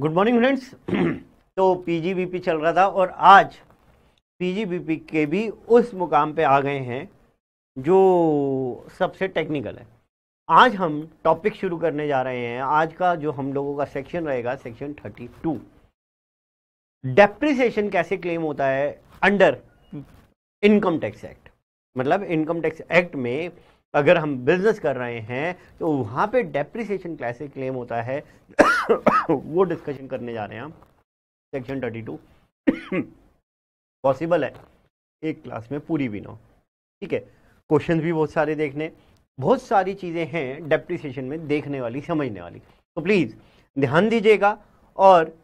good morning friends तो PGBP चल रहा था और आज पीजीबीपी के भी उस मुकाम पे आ गए हैं जो सबसे टेक्निकल है आज हम टॉपिक शुरू करने जा रहे हैं आज का जो हम लोगों का सेक्शन रहेगा सेक्शन 32 डेप्रिसिएशन कैसे क्लेम होता है अंडर इनकम टैक्स एक्ट मतलब इनकम टैक्स एक्ट में अगर हम बिजनेस कर रहे हैं तो वहां पे डेप्रिसिएशन कैसे क्लेम होता है वो डिस्कशन करने जा रहे हैं हम सेक्शन थर्टी टू पॉसिबल है एक क्लास में पूरी भी ना ठीक है क्वेश्चन भी बहुत सारे देखने बहुत सारी चीज़ें हैं डेप्रिसिएशन में देखने वाली समझने वाली तो प्लीज़ ध्यान दीजिएगा और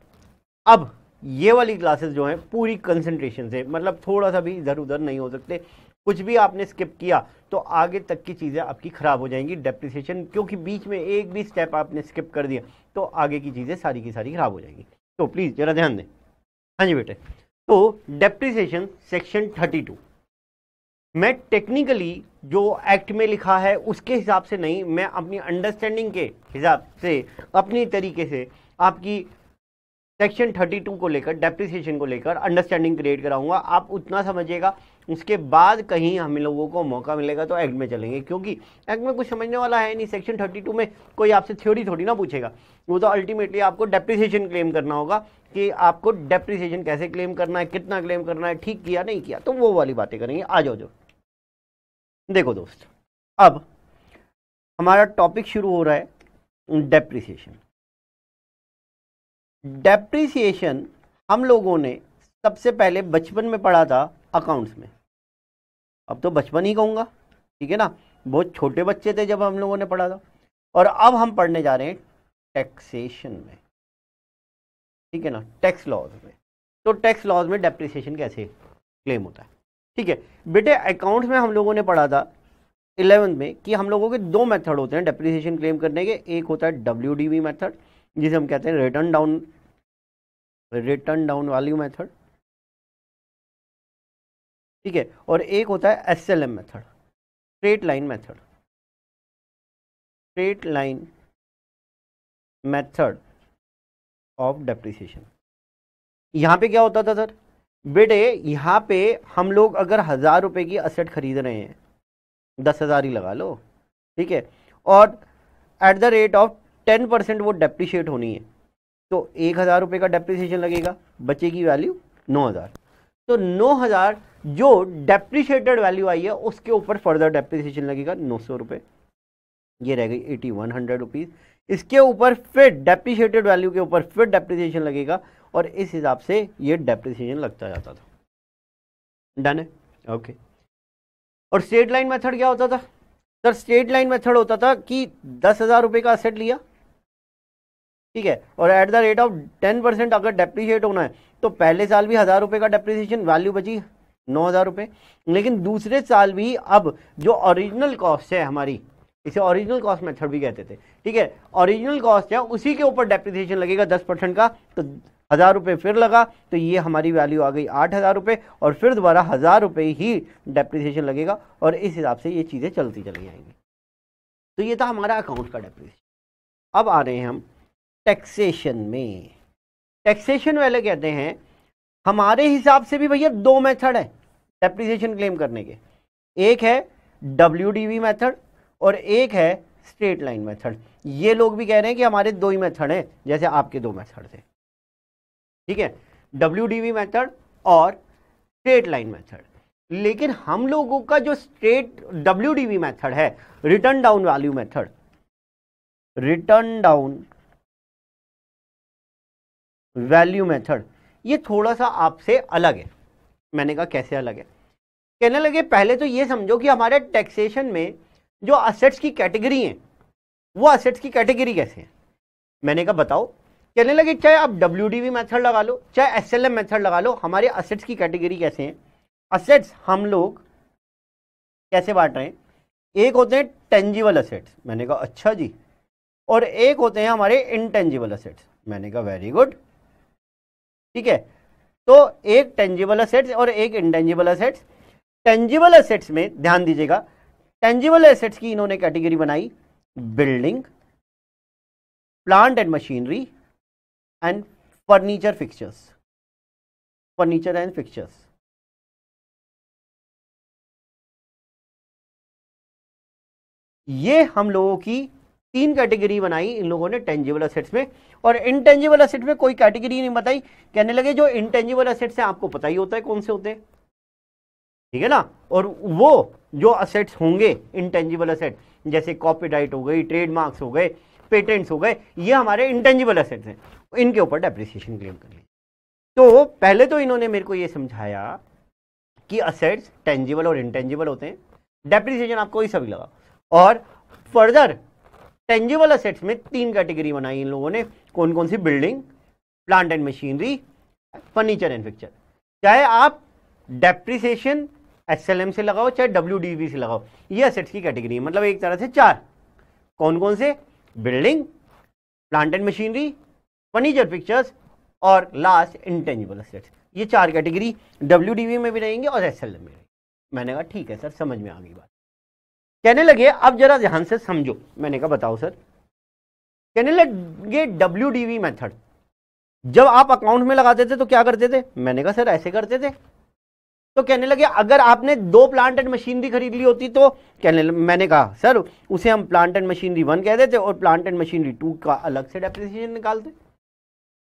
अब ये वाली क्लासेस जो हैं पूरी कंसंट्रेशन से मतलब थोड़ा सा भी इधर उधर नहीं हो सकते कुछ भी आपने स्किप किया तो आगे तक की चीज़ें आपकी ख़राब हो जाएंगी डेप्रिसिएशन क्योंकि बीच में एक भी स्टेप आपने स्किप कर दिया तो आगे की चीज़ें सारी की सारी ख़राब हो जाएंगी तो प्लीज़ ज़रा ध्यान दें हाँ जी बेटे तो डेप्रिसिएशन सेक्शन थर्टी टू मैं टेक्निकली जो एक्ट में लिखा है उसके हिसाब से नहीं मैं अपनी अंडरस्टैंडिंग के हिसाब से अपनी तरीके से आपकी सेक्शन 32 को लेकर डेप्रिसिएशन को लेकर अंडरस्टैंडिंग क्रिएट कराऊंगा आप उतना समझिएगा उसके बाद कहीं हम लोगों को मौका मिलेगा तो एक्ट में चलेंगे क्योंकि एक्ट में कुछ समझने वाला है नहीं सेक्शन 32 में कोई आपसे थ्योरी थोड़ी ना पूछेगा वो तो अल्टीमेटली आपको डेप्रिसिएशन क्लेम करना होगा कि आपको डेप्रिसिएशन कैसे क्लेम करना है कितना क्लेम करना है ठीक किया नहीं किया तो वो वाली बातें करेंगे आ जाओ जो देखो दोस्त अब हमारा टॉपिक शुरू हो रहा है डेप्रिसिएशन डेप्रिसिएशन हम लोगों ने सबसे पहले बचपन में पढ़ा था अकाउंट्स में अब तो बचपन ही कहूँगा ठीक है ना बहुत छोटे बच्चे थे जब हम लोगों ने पढ़ा था और अब हम पढ़ने जा रहे हैं टैक्सेशन में ठीक है ना टैक्स लॉज में तो टैक्स लॉज में डेप्रिसिएशन कैसे क्लेम होता है ठीक है बेटे अकाउंट्स में हम लोगों ने पढ़ा था इलेवेंथ में कि हम लोगों के दो मेथड होते हैं डेप्रिसिएशन क्लेम करने के एक होता है डब्ल्यू डी मेथड जिसे हम कहते हैं रिटर्न डाउन रिटर्न डाउन वाली मेथड ठीक है और एक होता है S L M method straight line method straight line method of depreciation यहाँ पे क्या होता था सर बेटे यहाँ पे हम लोग अगर हज़ार रुपये की असेट खरीद रहे हैं दस हज़ार ही लगा लो ठीक है और at the rate of ten percent वो डेप्रिशिएट होनी है तो एक हज़ार रुपये का डेप्रिसिएशन लगेगा बच्चे की वैल्यू नौ हज़ार तो 9000 जो डेप्रिशिएटेड वैल्यू आई है उसके ऊपर फर्दर डेप्रिसिएशन लगेगा नौ सौ रुपये ये रह गई एटी वन हंड्रेड रुपीज़ इसके ऊपर फिर डेप्रिशिएटेड वैल्यू के ऊपर फिर डेप्रिसिएशन लगेगा और इस हिसाब से ये डेप्रिसिएशन लगता जाता था डन है ओके और स्टेट लाइन मेथड क्या होता था सर स्टेट लाइन मेथड होता था कि दस हज़ार रुपए का असेट लिया ठीक है और at the rate of ten percent अगर डेप्रीशिएट होना है तो पहले साल भी हज़ार रुपए का डेप्रिसिएशन वैल्यू बची नौ हज़ार रुपए लेकिन दूसरे साल भी अब जो ओरिजिनल कॉस्ट है हमारी इसे ओरिजिनल कॉस्ट मेथड भी कहते थे ठीक है ओरिजिनल कॉस्ट है उसी के ऊपर डेप्रिसिएशन लगेगा दस परसेंट का तो हज़ार रुपये फिर लगा तो ये हमारी वैल्यू आ गई आठ हज़ार रुपये और फिर दोबारा हज़ार रुपये ही डेप्रिसिएशन लगेगा और इस हिसाब से ये चीज़ें चलती चली जाएंगी तो ये था हमारा अकाउंट का डेप्रिसिएशन अब आ रहे हैं हम टैक्सेशन में टैक्सेशन वाले कहते हैं हमारे हिसाब से भी भैया दो मेथड है डेप्रिसिएशन क्लेम करने के एक है डब्ल्यू मेथड मैथड और एक है स्ट्रेट लाइन मेथड ये लोग भी कह रहे हैं कि हमारे दो ही मेथड हैं जैसे आपके दो मेथड थे ठीक है डब्ल्यू डी मैथड और स्ट्रेट लाइन मेथड लेकिन हम लोगों का जो स्ट्रेट डब्ल्यू मेथड मैथड है written down value method written down value method ये थोड़ा सा आपसे अलग है मैंने कहा कैसे अलग है कहने लगे पहले तो ये समझो कि हमारे टैक्सेशन में जो असेट्स की कैटेगरी हैं वो असेट्स की कैटेगरी कैसे हैं मैंने कहा बताओ कहने लगे चाहे आप डब्ल्यू डी मेथड लगा लो चाहे एस एल एम मेथड लगा लो हमारे असेट्स की कैटेगरी कैसे हैं असेट्स हम लोग कैसे बांट रहे हैं एक होते हैं टेंजिबल असेट्स मैंने कहा अच्छा जी और एक होते हैं हमारे इनटेंजिबल असेट्स मैंने कहा वेरी गुड ठीक है तो एक टेंजिबल असेट्स और एक इंटेंजिबल असेट्स टेंजिबल असेट्स में ध्यान दीजिएगा टेंजिबल एसेट्स की इन्होंने कैटेगरी बनाई building plant and machinery and furniture fixtures furniture and fixtures ये हम लोगों की तीन कैटेगरी बनाई इन लोगों ने टेंजिबल असेट्स में और इनटेंजिबल असेट में कोई कैटेगरी नहीं बताई कहने लगे जो इनटेंजिबल असेट्स हैं आपको पता ही होता है कौन से होते हैं ठीक है ना और वो जो असेट्स होंगे इनटेंजिबल असेट जैसे कॉपीराइट हो गई ट्रेडमार्क्स हो गए पेटेंट्स हो गए ये हमारे इंटेंजिबल असेट्स हैं इनके ऊपर डेप्रिसिएशन क्लेम कर ली तो पहले तो इन्होंने मेरे को ये समझाया कि असेट्स टेंजिबल और इंटेंजिबल होते हैं डेप्रिसिएशन आपको ही सभी लगा और फर्दर टेंजिबल असेट्स में तीन कैटेगरी बनाई इन लोगों ने कौन कौन सी building plant and machinery furniture and fixture चाहे आप डेप्रिसिएशन एस से लगाओ चाहे डब्ल्यू से लगाओ ये असेट्स की कैटेगरी है मतलब एक तरह से चार कौन कौन से building plant and machinery furniture fixtures और लास्ट इंटेंजिबल असेट्स ये चार कैटेगरी डब्ल्यू में भी रहेंगे और एस में भी मैंने कहा ठीक है सर समझ में आ गई बात कहने लगे अब जरा ध्यान से समझो मैंने कहा बताओ सर कहने लगे डब्ल्यू डी वी मैथड जब आप अकाउंट में लगाते थे तो क्या करते थे मैंने कहा सर ऐसे करते थे तो कहने लगे अगर आपने दो प्लांट एंड मशीनरी खरीद ली होती तो कहने मैंने कहा सर उसे हम प्लांट एंड मशीनरी वन कह देते और प्लांट एंड मशीनरी टू का अलग से डेप्रिसिएशन निकालते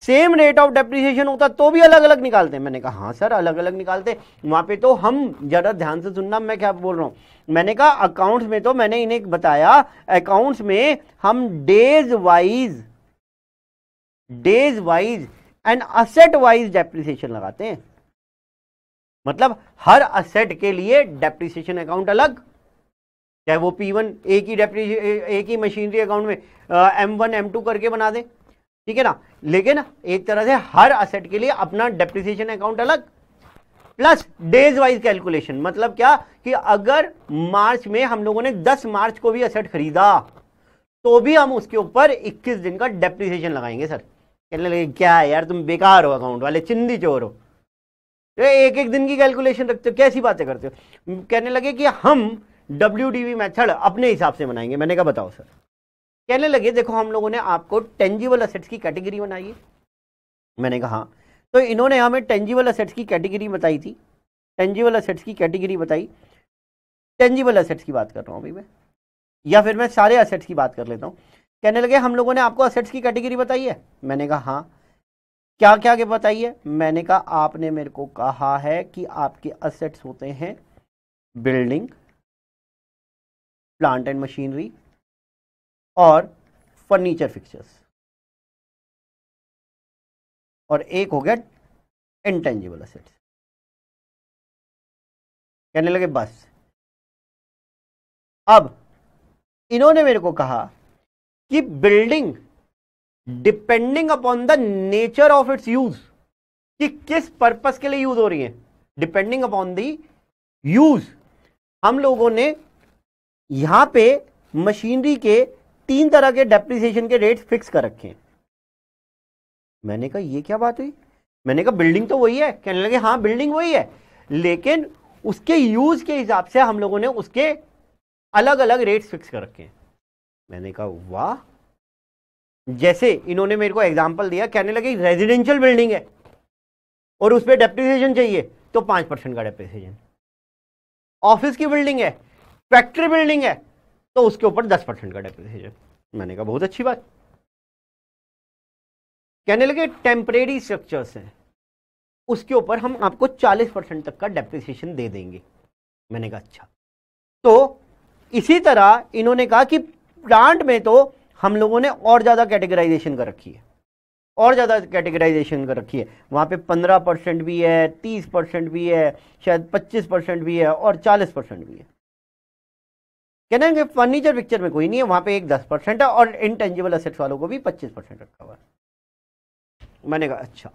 सेम रेट ऑफ डेप्रिसिएशन होता तो भी अलग अलग निकालते हैं मैंने कहा हाँ सर अलग अलग निकालते वहाँ पे तो हम ज़रा ध्यान से सुनना मैं क्या बोल रहा हूँ मैंने कहा अकाउंट्स में तो मैंने इन्हें बताया अकाउंट्स में हम days wise days wise and asset wise depreciation लगाते हैं मतलब हर असेट के लिए डेप्रिसिएशन अकाउंट अलग चाहे वो पी वन एक ही डेप्रिसिए एक ही मशीनरी अकाउंट में एम वन एम टू करके बना दें ठीक है ना लेकिन एक तरह से हर असेट के लिए अपना डेप्रिसिएशन अकाउंट अलग प्लस डेज वाइज कैलकुलेशन मतलब क्या कि अगर मार्च में हम लोगों ने 10 मार्च को भी असेट खरीदा तो भी हम उसके ऊपर 21 दिन का डेप्रिसिएशन लगाएंगे सर कहने लगे क्या है यार तुम बेकार हो अकाउंट वाले चिंदी चोर हो तो एक एक दिन की कैलकुलेशन रखते हो कैसी बातें करते हो कहने लगे कि हम डब्ल्यू मेथड अपने हिसाब से बनाएंगे मैंने कहा बताओ सर कहने लगे देखो हम लोगों ने आपको टेंजिबल असेट्स की कैटेगरी बनाई है मैंने कहा तो इन्होंने हमें टेंजिबल असेट्स की कैटेगरी बताई थी टेंजिबल असेट्स की कैटेगरी बताई टेंजिबल असेट्स की बात कर रहा हूँ अभी मैं या फिर मैं सारे असेट्स की बात कर लेता हूँ कहने लगे हम लोगों ने आपको असेट्स की कैटेगरी बताई है मैंने कहा हाँ क्या क्या के बताइए मैंने कहा आपने मेरे को कहा है कि आपके असेट्स होते हैं बिल्डिंग प्लांट एंड मशीनरी और फर्नीचर फिक्चर्स और एक हो गया इंटेंजिबल असेट्स कहने लगे बस अब इन्होंने मेरे को कहा कि building depending upon the nature of its use कि किस पर्पस के लिए यूज हो रही है डिपेंडिंग अपॉन द यूज हम लोगों ने यहां पे मशीनरी के तीन तरह के डेप्रिसिएशन के रेट फिक्स कर रखे हैं मैंने कहा ये क्या बात हुई मैंने कहा बिल्डिंग तो वही है कहने लगे हाँ बिल्डिंग वही है लेकिन उसके यूज के हिसाब से हम लोगों ने उसके अलग अलग रेट्स फिक्स कर रखे हैं मैंने कहा वाह जैसे इन्होंने मेरे को एग्जाम्पल दिया कहने लगे रेजिडेंशियल बिल्डिंग है और उस पर डेप्रिसिएशन चाहिए तो पांच परसेंट का डेप्रिसिएशन ऑफिस की बिल्डिंग है फैक्ट्री बिल्डिंग है तो उसके ऊपर दस परसेंट का डेप्रिसिएशन मैंने कहा बहुत अच्छी बात कहने लगे टेम्परेरी स्ट्रक्चर्स हैं उसके ऊपर हम आपको चालीस परसेंट तक का डेप्रिसिएशन दे देंगे मैंने कहा अच्छा तो इसी तरह इन्होंने कहा कि प्लांट में तो हम लोगों ने और ज़्यादा कैटेगराइजेशन कर रखी है और ज़्यादा कैटेगराइजेशन कर रखी है वहां पे पंद्रह परसेंट भी है तीस परसेंट भी है शायद पच्चीस परसेंट भी है और चालीस परसेंट भी है कहना है कि फर्नीचर पिक्चर में कोई नहीं है वहां पे एक दस परसेंट है और इनटेंजिबल असेट्स वालों को भी पच्चीस परसेंट रखा हुआ है मैंने कहा अच्छा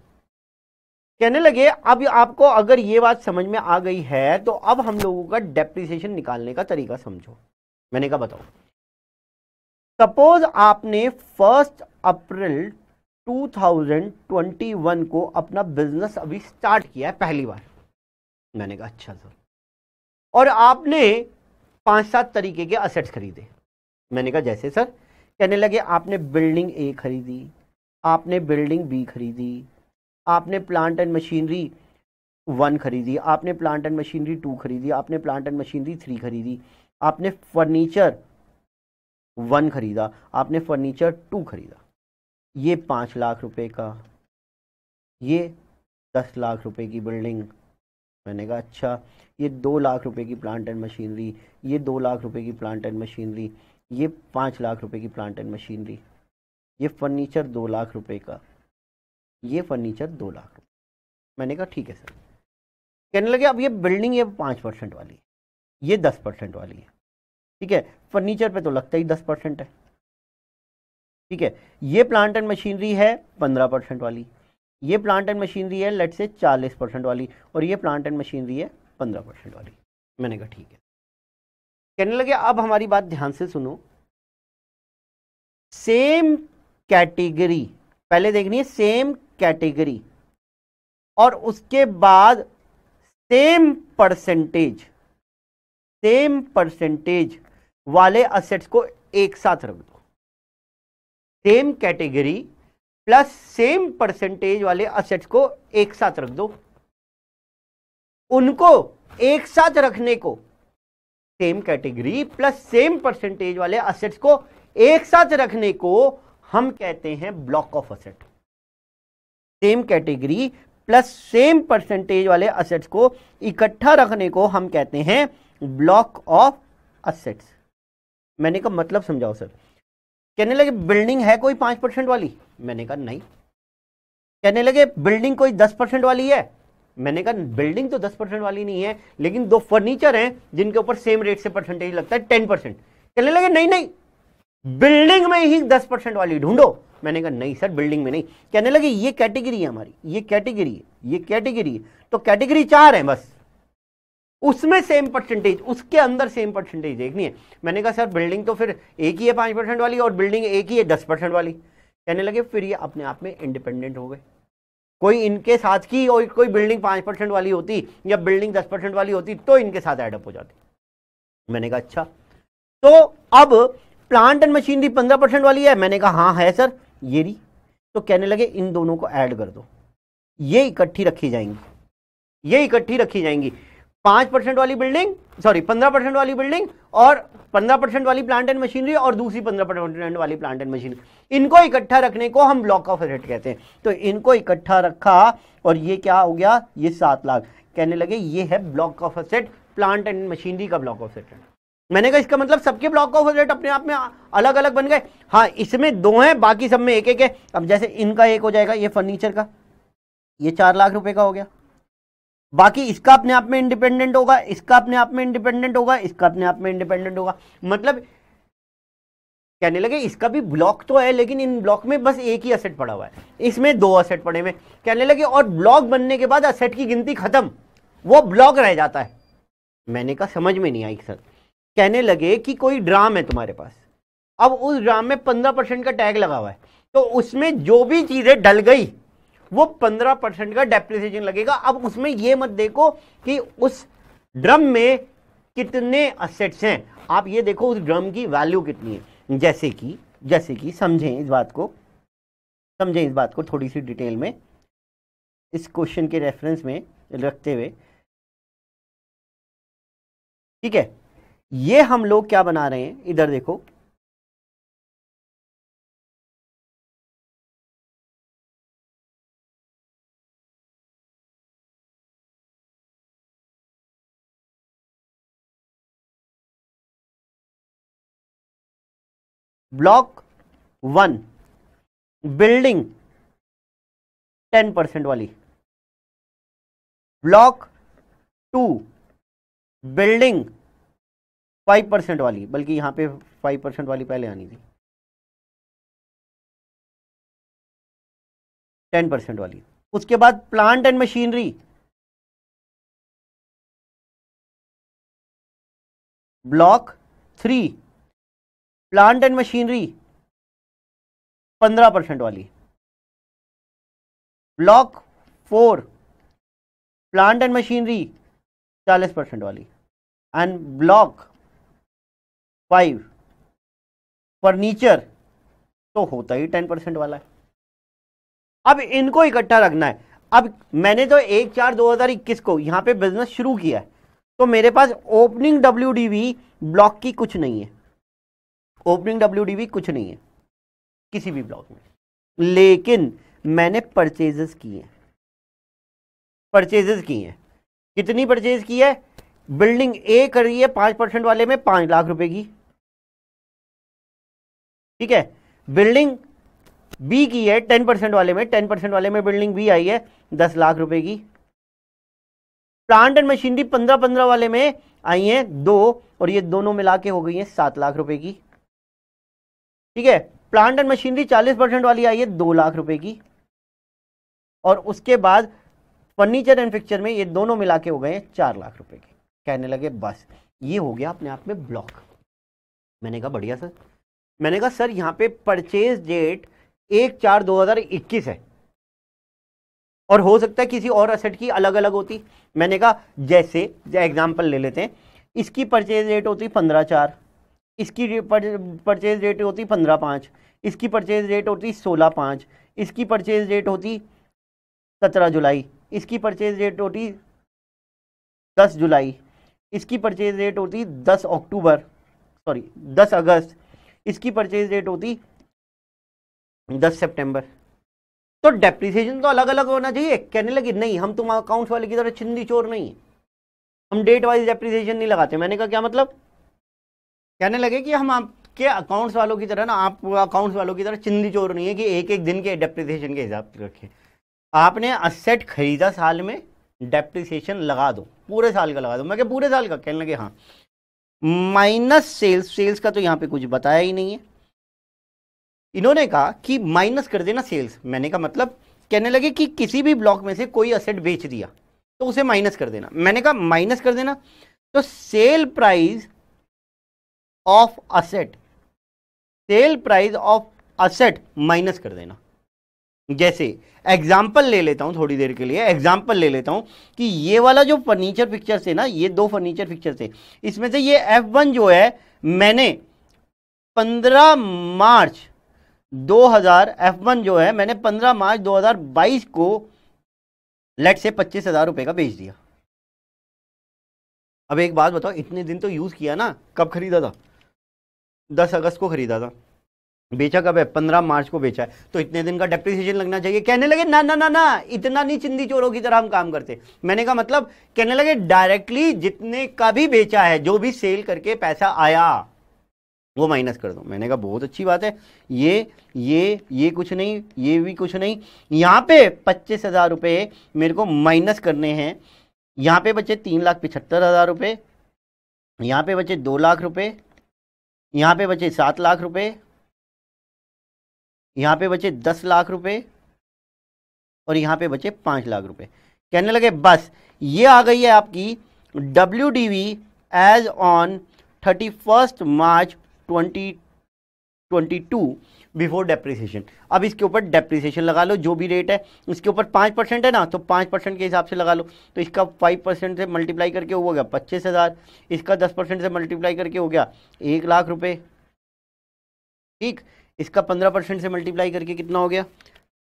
कहने लगे अब आपको अगर ये बात समझ में आ गई है तो अब हम लोगों का डेप्रिसिएशन निकालने का तरीका समझो मैंने कहा बताओ सपोज आपने फर्स्ट अप्रैल 2021 को अपना बिजनेस अभी स्टार्ट किया है पहली बार मैंने कहा अच्छा सर और आपने पांच सात तरीके के असेट्स खरीदे मैंने कहा जैसे सर कहने लगे आपने बिल्डिंग ए खरीदी आपने बिल्डिंग बी खरीदी आपने प्लांट एंड मशीनरी वन खरीदी आपने प्लांट एंड मशीनरी टू खरीदी आपने प्लांट एंड मशीनरी थ्री खरीदी आपने फर्नीचर वन खरीदा आपने फर्नीचर टू खरीदा ये पाँच लाख रुपए का ये दस लाख रुपए की बिल्डिंग मैंने कहा अच्छा ये दो लाख रुपए की प्लांट एंड मशीनरी ये दो लाख रुपए की प्लांट एंड मशीनरी ये पाँच लाख रुपए की प्लांट एंड मशीनरी ये फर्नीचर दो लाख रुपए का ये फर्नीचर दो लाख रुपये मैंने कहा ठीक है सर कहने लगे अब ये बिल्डिंग ये पाँच परसेंट वाली है ये दस परसेंट वाली है ठीक है फर्नीचर पे तो लगता ही दस परसेंट है ठीक है ये प्लांट एंड मशीनरी है पंद्रह परसेंट वाली ये प्लांट एंड मशीनरी है लेट से चालीस परसेंट वाली और ये प्लांट एंड मशीनरी है पंद्रह परसेंट वाली मैंने कहा ठीक है कहने लगे अब हमारी बात ध्यान से सुनो सेम कैटेगरी पहले देखनी है सेम कैटेगरी और उसके बाद सेम परसेंटेज सेम परसेंटेज वाले असेट्स को एक साथ रख दो same category plus same percentage वाले असेट्स को एक साथ रख दो उनको एक साथ रखने को same category plus same percentage वाले असेट्स को एक साथ रखने को हम कहते हैं block of asset same category plus same percentage वाले असेट्स को इकट्ठा रखने को हम कहते हैं ब्लॉक ऑफ असेट्स मैंने का मतलब समझाओ सर कहने लगे बिल्डिंग है कोई पांच परसेंट वाली मैंने कहा नहीं कहने लगे बिल्डिंग कोई दस परसेंट वाली है मैंने कहा बिल्डिंग तो दस परसेंट वाली नहीं है लेकिन दो फर्नीचर हैं जिनके ऊपर सेम रेट से परसेंटेज लगता है टेन परसेंट कहने लगे नहीं नहीं बिल्डिंग में ही दस परसेंट वाली ढूंढो मैंने कहा नहीं सर बिल्डिंग में नहीं कहने लगे ये कैटेगरी है हमारी ये कैटेगरी है ये कैटेगरी है तो कैटेगरी चार है बस उसमें सेम परसेंटेज उसके अंदर सेम परसेंटेज देखनी है मैंने कहा सर बिल्डिंग तो फिर एक ही है पांच परसेंट वाली और बिल्डिंग एक ही है दस परसेंट वाली कहने लगे फिर ये अपने आप में इंडिपेंडेंट हो गए कोई इनके साथ की और कोई बिल्डिंग पांच परसेंट वाली होती या बिल्डिंग दस परसेंट वाली होती तो इनके साथ एडअप हो जाती मैंने कहा अच्छा तो अब प्लांट एंड मशीनरी पंद्रह परसेंट वाली है मैंने कहा हाँ है सर ये री तो कहने लगे इन दोनों को ऐड कर दो ये इकट्ठी रखी जाएंगी ये इकट्ठी रखी जाएंगी पांच परसेंट वाली बिल्डिंग सॉरी पंद्रह परसेंट वाली बिल्डिंग और पंद्रह परसेंट वाली प्लांट एंड मशीनरी और दूसरी पंद्रह परसेंट वाली प्लांट एंड मशीनरी इनको इकट्ठा रखने को हम ब्लॉक ऑफ रेट कहते हैं तो इनको इकट्ठा रखा और ये क्या हो गया ये सात लाख कहने लगे ये है block of asset plant and machinery का ब्लॉक ऑफ सेट मैंने कहा इसका मतलब सबके ब्लॉक ऑफ रेट अपने आप में अलग अलग बन गए हाँ इसमें दो हैं बाकी सब में एक एक है अब जैसे इनका एक हो जाएगा ये फर्नीचर का ये चार लाख रुपए का हो गया बाकी इसका अपने आप में इंडिपेंडेंट होगा इसका अपने आप में इंडिपेंडेंट होगा इसका अपने आप में इंडिपेंडेंट होगा मतलब कहने लगे इसका भी ब्लॉक तो है लेकिन इन ब्लॉक में बस एक ही असेट पड़ा हुआ है इसमें दो असेट पड़े हुए कहने लगे और ब्लॉक बनने के बाद असेट की गिनती खत्म वो ब्लॉक रह जाता है मैंने कहा समझ में नहीं आई सर कहने लगे कि कोई ड्राम है तुम्हारे पास अब उस ड्राम में पंद्रह परसेंट का टैग लगा हुआ है तो उसमें जो भी चीजें डल गई वो पंद्रह परसेंट का डेप्रिसिएशन लगेगा अब उसमें ये मत देखो कि उस ड्रम में कितने असेट्स हैं आप ये देखो उस ड्रम की वैल्यू कितनी है जैसे कि जैसे कि समझें इस बात को समझें इस बात को थोड़ी सी डिटेल में इस क्वेश्चन के रेफरेंस में रखते हुए ठीक है ये हम लोग क्या बना रहे हैं इधर देखो block one building ten percent वाली block two building five percent वाली बल्कि यहां पे फाइव परसेंट वाली पहले आनी थी टेन परसेंट वाली उसके बाद plant and machinery block three plant and machinery पंद्रह परसेंट वाली block four plant and machinery चालीस परसेंट वाली एंड ब्लॉक फाइव फर्नीचर तो होता ही टेन परसेंट वाला है अब इनको इकट्ठा रखना है अब मैंने तो एक चार दो हजार इक्कीस को यहाँ पे बिजनेस शुरू किया है तो मेरे पास ओपनिंग डब्ल्यू डी ब्लॉक की कुछ नहीं है ओपनिंग डब्ल्यू कुछ नहीं है किसी भी ब्लॉक में लेकिन मैंने परचेजेस किए हैं परचेजेस की हैं कितनी परचेज की है बिल्डिंग ए कर रही है पांच परसेंट वाले में पांच लाख रुपए की ठीक है बिल्डिंग बी की है टेन परसेंट वाले में टेन परसेंट वाले में बिल्डिंग बी आई है दस लाख रुपए की प्लांट एंड मशीनरी पंद्रह पंद्रह वाले में आई है दो और ये दोनों मिला के हो गई है सात लाख रुपए की ठीक है प्लांट एंड मशीनरी चालीस परसेंट वाली आई है दो लाख रुपए की और उसके बाद फर्नीचर एंड फिक्चर में ये दोनों मिला के हो गए चार लाख रुपए के कहने लगे बस ये हो गया अपने आप में ब्लॉक मैंने कहा बढ़िया सर मैंने कहा सर यहाँ पे परचेज डेट एक चार दो हज़ार इक्कीस है और हो सकता है किसी और असेट की अलग अलग होती मैंने कहा जैसे एग्जाम्पल ले लेते हैं इसकी परचेज डेट होती पंद्रह चार इसकी परचेज रेट होती पंद्रह पाँच इसकी परचेज रेट होती सोलह पाँच इसकी परचेज रेट होती सत्रह जुलाई इसकी परचेज रेट होती दस जुलाई इसकी परचेज रेट होती दस अक्टूबर सॉरी दस अगस्त इसकी परचेज रेट होती दस सितंबर तो डेप्रिसिएशन तो अलग अलग होना चाहिए कहने लगे नहीं हम तुम अकाउंट्स वाले की तरह छिंदी चोर नहीं हम डेट वाइज डेप्रिसिएशन नहीं लगाते मैंने कहा क्या मतलब कहने लगे कि हम आपके अकाउंट्स वालों की तरह ना आप अकाउंट्स वालों की तरह चिंदी चोर नहीं है कि एक एक दिन के डेप्रिसिएशन के हिसाब से रखें आपने असेट खरीदा साल में डेप्रिसिएशन लगा दो पूरे साल का लगा दो मैं क्या पूरे साल का कहने लगे हाँ माइनस सेल्स सेल्स का तो यहाँ पे कुछ बताया ही नहीं है इन्होंने कहा कि माइनस कर देना सेल्स मैंने कहा मतलब कहने लगे कि किसी भी ब्लॉक में से कोई असेट बेच दिया तो उसे माइनस कर देना मैंने कहा माइनस कर देना तो sale price of asset sale price of asset minus कर देना जैसे एग्जाम्पल ले लेता हूं थोड़ी देर के लिए एग्जाम्पल ले लेता हूं कि ये वाला जो फर्नीचर पिक्चर से ना ये दो फर्नीचर पिक्चर से इसमें से ये एफ वन जो है मैंने पंद्रह मार्च 2000 F1 जो है मैंने 15 मार्च 2022 को लेट से पच्चीस हजार रुपए का बेच दिया अब एक बात बताओ इतने दिन तो यूज़ किया ना कब खरीदा था दस अगस्त को खरीदा था बेचा कब है पंद्रह मार्च को बेचा है तो इतने दिन का डेप्रिसिएशन लगना चाहिए कहने लगे ना ना ना ना इतना नहीं चिंदी चोरों की तरह हम काम करते मैंने कहा मतलब कहने लगे डायरेक्टली जितने का भी बेचा है जो भी सेल करके पैसा आया वो माइनस कर दो मैंने कहा बहुत अच्छी बात है ये ये ये कुछ नहीं ये भी कुछ नहीं यहाँ पे पच्चीस हज़ार रुपये मेरे को माइनस करने हैं यहाँ पे बचे तीन लाख पिछहत्तर हज़ार रुपये यहाँ पे बचे दो लाख रुपये यहाँ पे बचे सात लाख रुपए यहाँ पे बचे दस लाख रुपए और यहाँ पे बचे पाँच लाख रुपए कहने लगे बस ये आ गई है आपकी W D V as on thirty first March twenty twenty two before depreciation अब इसके ऊपर डेप्रिसिएशन लगा लो जो भी रेट है इसके ऊपर पाँच परसेंट है ना तो पाँच परसेंट के हिसाब से लगा लो तो इसका फाइव परसेंट से मल्टीप्लाई करके हो गया पच्चीस हज़ार इसका दस परसेंट से मल्टीप्लाई करके हो गया एक लाख रुपये ठीक इसका पंद्रह परसेंट से मल्टीप्लाई करके कितना हो गया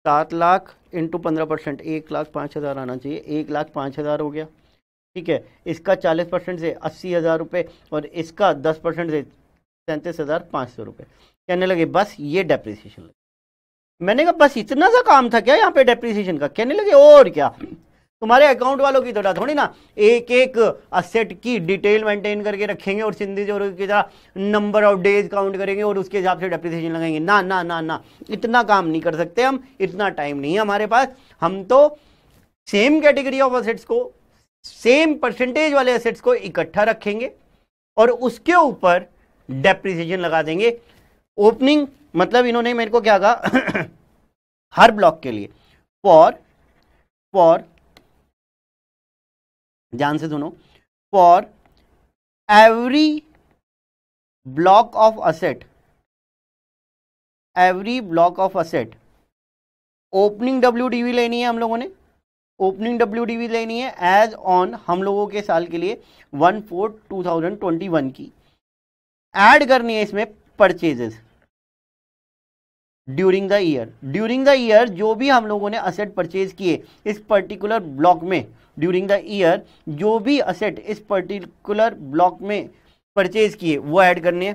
सात लाख इंटू पंद्रह परसेंट एक लाख पाँच हज़ार आना चाहिए एक लाख पाँच हज़ार हो गया ठीक है इसका चालीस परसेंट से अस्सी हज़ार रुपये और इसका दस परसेंट से सैंतीस हज़ार पाँच सौ रुपये कहने लगे बस ये डेप्रिसिएशन लगी मैंने कहा बस इतना सा काम था क्या यहाँ पे डेप्रिसिएशन का कहने लगे और क्या तुम्हारे अकाउंट वालों की तरह तो थोड़ी ना एक एक असेट की डिटेल मेंटेन करके रखेंगे और सिंधी जो की तरह नंबर ऑफ डेज काउंट करेंगे और उसके हिसाब से डेप्रिसिएशन लगाएंगे ना ना ना ना इतना काम नहीं कर सकते हम इतना टाइम नहीं है हमारे पास हम तो सेम कैटेगरी ऑफ असेट्स को सेम परसेंटेज वाले असेट्स को इकट्ठा रखेंगे और उसके ऊपर डेप्रिसिएशन लगा देंगे ओपनिंग मतलब इन्होंने मेरे को क्या कहा हर ब्लॉक के लिए फॉर फॉर ध्यान से सुनो for every block of asset every block of asset opening W DV लेनी है हम लोगों ने ओपनिंग डब्ल्यू डीवी लेनी है एज ऑन हम लोगों के साल के लिए one four two thousand twenty one की एड करनी है इसमें purchases during the year during the year जो भी हम लोगों ने असेट परचेज किए इस पर्टिकुलर ब्लॉक में ड्यूरिंग द ईयर जो भी असेट इस पर्टिकुलर ब्लॉक में परचेज किए वो ऐड करने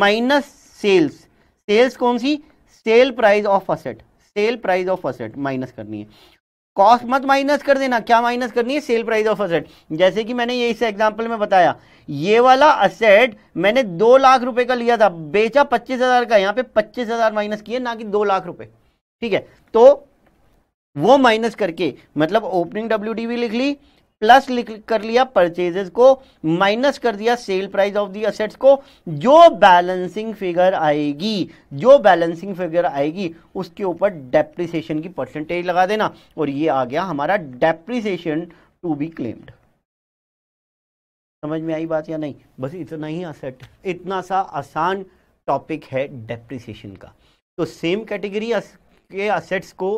माइनस सेल्स सेल्स कौन सी sale price of asset sale price of asset minus करनी है कॉस्ट मत माइनस कर देना क्या माइनस करनी है सेल प्राइस ऑफ असेट जैसे कि मैंने ये इस एग्जांपल में बताया ये वाला असेट मैंने दो लाख रुपए का लिया था बेचा पच्चीस हजार का यहां पे पच्चीस हजार माइनस किए ना कि दो लाख रुपए ठीक है तो वो माइनस करके मतलब ओपनिंग डब्ल्यू लिख ली प्लस लिख कर लिया परचेजेस को माइनस कर दिया sale price of the assets को जो बैलेंसिंग फिगर आएगी जो बैलेंसिंग फिगर आएगी उसके ऊपर डेप्रिसिएशन की परसेंटेज लगा देना और ये आ गया हमारा डेप्रिसिएशन टू बी क्लेम्ड समझ में आई बात या नहीं बस इतना ही असेट इतना सा आसान टॉपिक है डेप्रिसिएशन का तो सेम कैटेगरी के असेट्स को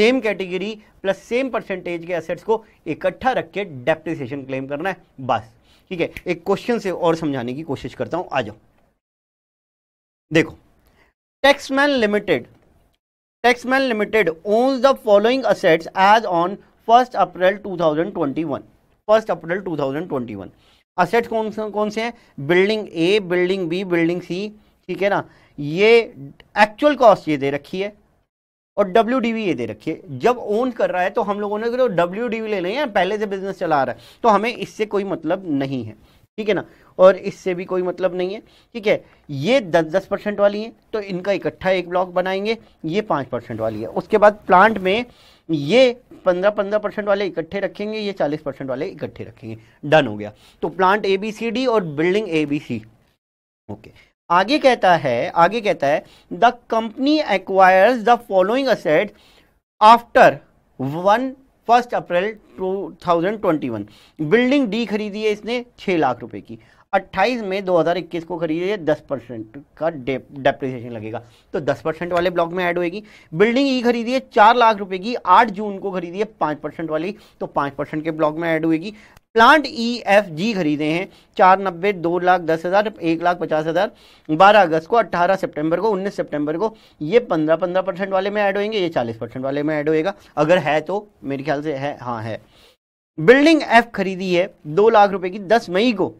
same category plus same percentage के एसेट्स को इकट्ठा रख के डेप्रिसिएशन क्लेम करना है बस ठीक है एक क्वेश्चन से और समझाने की कोशिश करता हूं आ जाओ देखो Taxmann limited Taxmann limited owns the following assets as on first April 2021 first April 2021 assets कौन कौन से हैं building A building B building C ठीक है ना ये एक्चुअल कॉस्ट ये दे रखी है और डब्ल्यू ये दे रखिए जब ओन कर रहा है तो हम लोगों ने तो डब्ल्यू डी ले लेनी है पहले से बिजनेस चला रहा है तो हमें इससे कोई मतलब नहीं है ठीक है ना और इससे भी कोई मतलब नहीं है ठीक है ये दस दस परसेंट वाली है तो इनका इकट्ठा एक ब्लॉक बनाएंगे ये पाँच परसेंट वाली है उसके बाद प्लांट में ये पंद्रह पंद्रह परसेंट वाले इकट्ठे रखेंगे ये चालीस परसेंट वाले इकट्ठे रखेंगे डन हो गया तो plant A B C D और building A B C okay आगे कहता है आगे कहता है the company acquires the following asset after one first April two thousand twenty one building D खरीदी है इसने छह लाख रुपए की 28 में 2021 को खरीदी है दस परसेंट का डेप्रिसिएशन लगेगा तो 10 परसेंट वाले ब्लॉक में ऐड होएगी बिल्डिंग ई e खरीदी है चार लाख रुपए की 8 जून को खरीदी है 5 परसेंट वाली तो 5 परसेंट के ब्लॉक में ऐड होएगी प्लांट ई एफ जी खरीदे हैं चार नब्बे दो लाख दस हज़ार एक लाख पचास हज़ार बारह अगस्त को अट्ठारह सितंबर को उन्नीस सितंबर को ये पंद्रह पंद्रह परसेंट वाले में ऐड होएंगे ये चालीस परसेंट वाले में ऐड होएगा अगर है तो मेरे ख्याल से है हाँ है बिल्डिंग एफ खरीदी है दो लाख रुपए की दस मई को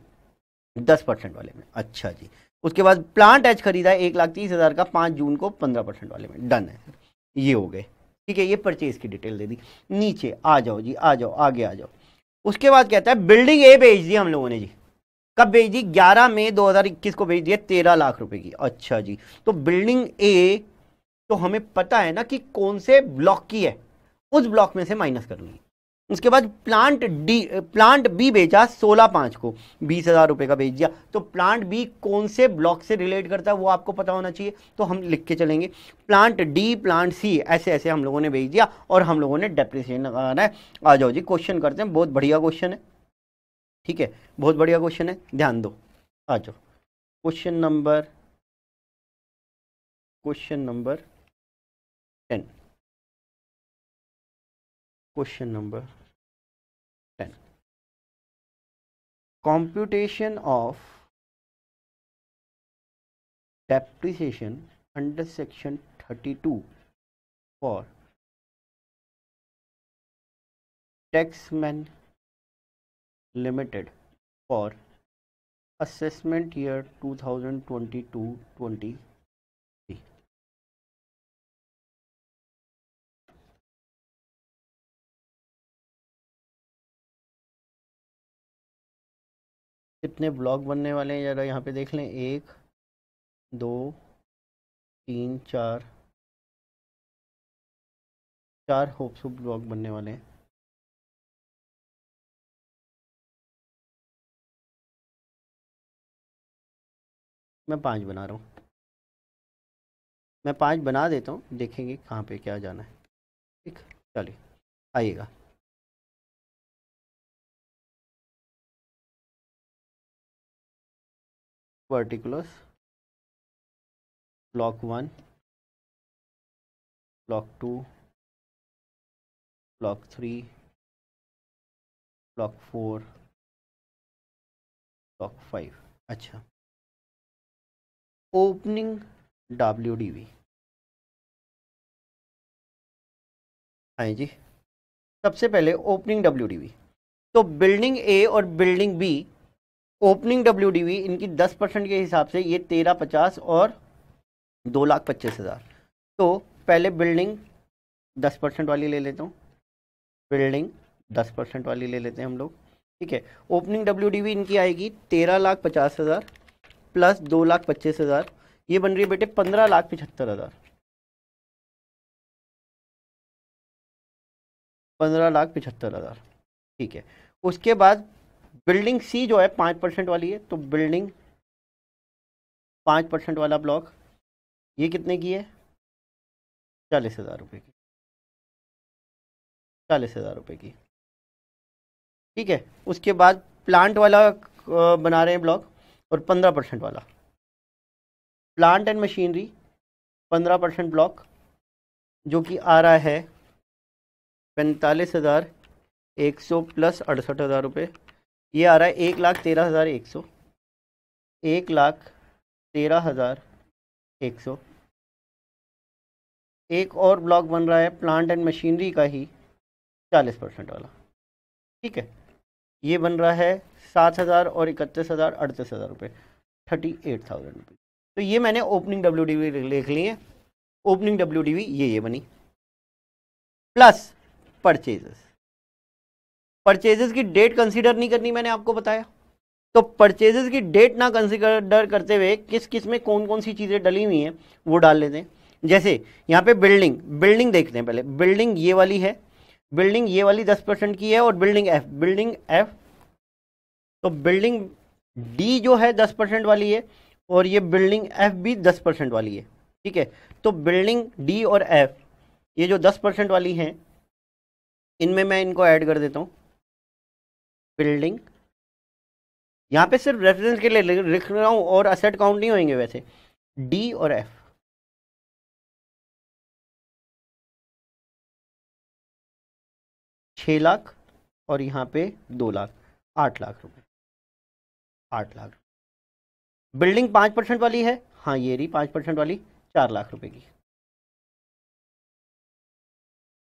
दस परसेंट वाले में अच्छा जी उसके बाद प्लांट एच खरीदा है एक लाख तीस हज़ार का पाँच जून को पंद्रह परसेंट वाले में डन है ये हो गए ठीक है ये परचेज की डिटेल दे दी नीचे आ जाओ जी आ जाओ आगे आ जाओ उसके बाद कहता है बिल्डिंग ए बेच दी हम लोगों ने जी कब बेच दी 11 मई 2021 को बेच दिया तेरह लाख रुपए की अच्छा जी तो बिल्डिंग ए तो हमें पता है ना कि कौन से ब्लॉक की है उस ब्लॉक में से माइनस कर है उसके बाद प्लांट डी प्लांट बी बेचा सोलह पाँच को बीस हज़ार रुपये का बेच दिया तो प्लांट बी कौन से ब्लॉक से रिलेट करता है वो आपको पता होना चाहिए तो हम लिख के चलेंगे प्लांट डी प्लांट सी ऐसे ऐसे हम लोगों ने बेच दिया और हम लोगों ने डेप्रिसिएशन लगाना है आ जाओ जी क्वेश्चन करते हैं बहुत बढ़िया क्वेश्चन है ठीक है बहुत बढ़िया क्वेश्चन है ध्यान दो आ जाओ question number question number ten question number 10 computation of depreciation under section 32 for taxman limited for assessment year 2022 20 कितने ब्लॉग बनने वाले हैं ज़रा यहाँ पे देख लें एक दो तीन चार चार होप्सो ब्लॉक बनने वाले हैं मैं पांच बना रहा हूँ मैं पांच बना देता हूँ देखेंगे कहाँ पे क्या जाना है ठीक चलिए आइएगा particulars block one block two block three block four block five अच्छा ओपनिंग डब्ल्यू डी वी हाँ जी सबसे पहले ओपनिंग डब्ल्यू डी वी तो बिल्डिंग ए और बिल्डिंग बी ओपनिंग डब्ल्यू इनकी दस परसेंट के हिसाब से ये तेरह पचास और दो लाख पच्चीस हज़ार तो पहले बिल्डिंग दस परसेंट वाली ले लेता हूँ बिल्डिंग दस परसेंट वाली ले लेते हैं हम लोग ठीक है ओपनिंग डब्ल्यू इनकी आएगी तेरह लाख पचास हज़ार प्लस दो लाख पच्चीस हज़ार ये बन रही है बेटे पंद्रह लाख पचहत्तर हज़ार पंद्रह लाख पचहत्तर हज़ार ठीक है उसके बाद बिल्डिंग सी जो है पाँच परसेंट वाली है तो बिल्डिंग पाँच परसेंट वाला ब्लॉक ये कितने की है चालीस हज़ार रुपये की चालीस हज़ार रुपये की ठीक है उसके बाद प्लांट वाला बना रहे हैं ब्लॉक और पंद्रह परसेंट वाला प्लांट एंड मशीनरी पंद्रह परसेंट ब्लॉक जो कि आ रहा है पैंतालीस हज़ार एक सौ प्लस अड़सठ हज़ार रुपये ये आ रहा है एक लाख तेरह हज़ार एक सौ एक लाख तेरह हज़ार एक सौ एक और ब्लॉक बन रहा है प्लांट एंड मशीनरी का ही चालीस परसेंट वाला ठीक है ये बन रहा है सात हज़ार और इकतीस हज़ार अड़तीस हज़ार रुपये थर्टी एट थाउजेंड रुपये तो ये मैंने ओपनिंग डब्ल्यू डी लिख ली है ओपनिंग डब्ल्यू डी ये ये बनी प्लस परचेजेस परचेजेस की डेट कंसीडर नहीं करनी मैंने आपको बताया तो परचेजेस की डेट ना कंसीडर करते हुए किस किस में कौन कौन सी चीज़ें डली हुई हैं वो डाल लेते हैं जैसे यहाँ पे बिल्डिंग बिल्डिंग देखते हैं पहले बिल्डिंग ये वाली है बिल्डिंग ये वाली दस परसेंट की है और बिल्डिंग एफ बिल्डिंग एफ तो बिल्डिंग डी जो है दस परसेंट वाली है और ये बिल्डिंग एफ भी दस परसेंट वाली है ठीक है तो बिल्डिंग डी और एफ ये जो दस परसेंट वाली हैं इनमें मैं इनको ऐड कर देता हूँ बिल्डिंग यहाँ पे सिर्फ रेफरेंस के लिए लिख रहा हूँ और असेट काउंट नहीं होंगे वैसे डी और एफ छ लाख और यहाँ पे दो लाख आठ लाख रुपए आठ लाख बिल्डिंग पाँच परसेंट वाली है हाँ ये रही पाँच परसेंट वाली चार लाख रुपए की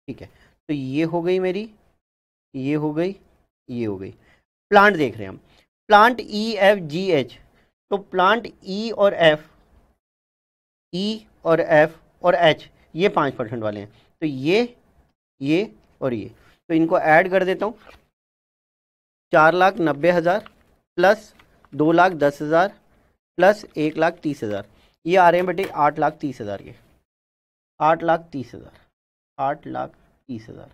ठीक है तो ये हो गई मेरी ये हो गई ये हो गई प्लांट देख रहे हैं हम plant E F G H तो प्लांट ई e और एफ ई e और एफ और एच ये पाँच परसेंट वाले हैं तो ये ये और ये तो इनको ऐड कर देता हूँ चार लाख नब्बे हज़ार प्लस दो लाख दस हज़ार प्लस एक लाख तीस हज़ार ये आ रहे हैं बेटे आठ लाख तीस हज़ार के आठ लाख तीस हज़ार आठ लाख तीस हज़ार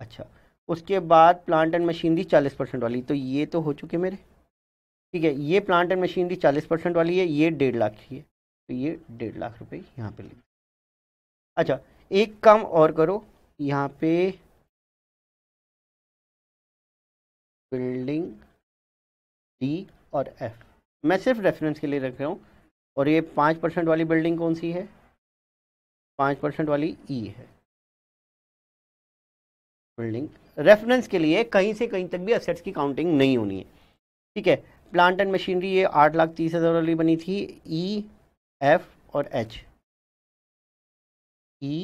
अच्छा उसके बाद प्लांट एंड मशीनरी चालीस परसेंट वाली तो ये तो हो चुके मेरे ठीक है ये प्लांट एंड मशीनरी चालीस परसेंट वाली है ये डेढ़ लाख की है तो ये डेढ़ लाख रुपए यहाँ पे लिख अच्छा एक काम और करो यहाँ पे बिल्डिंग डी और एफ मैं सिर्फ रेफरेंस के लिए रख रहा हूँ और ये पाँच परसेंट वाली बिल्डिंग कौन सी है पाँच परसेंट वाली ई e है बिल्डिंग रेफरेंस के लिए कहीं से कहीं तक भी असेट्स की काउंटिंग नहीं होनी है ठीक है प्लांट एंड मशीनरी ये आठ लाख तीस हज़ार वाली बनी थी ई e, एफ और एच ई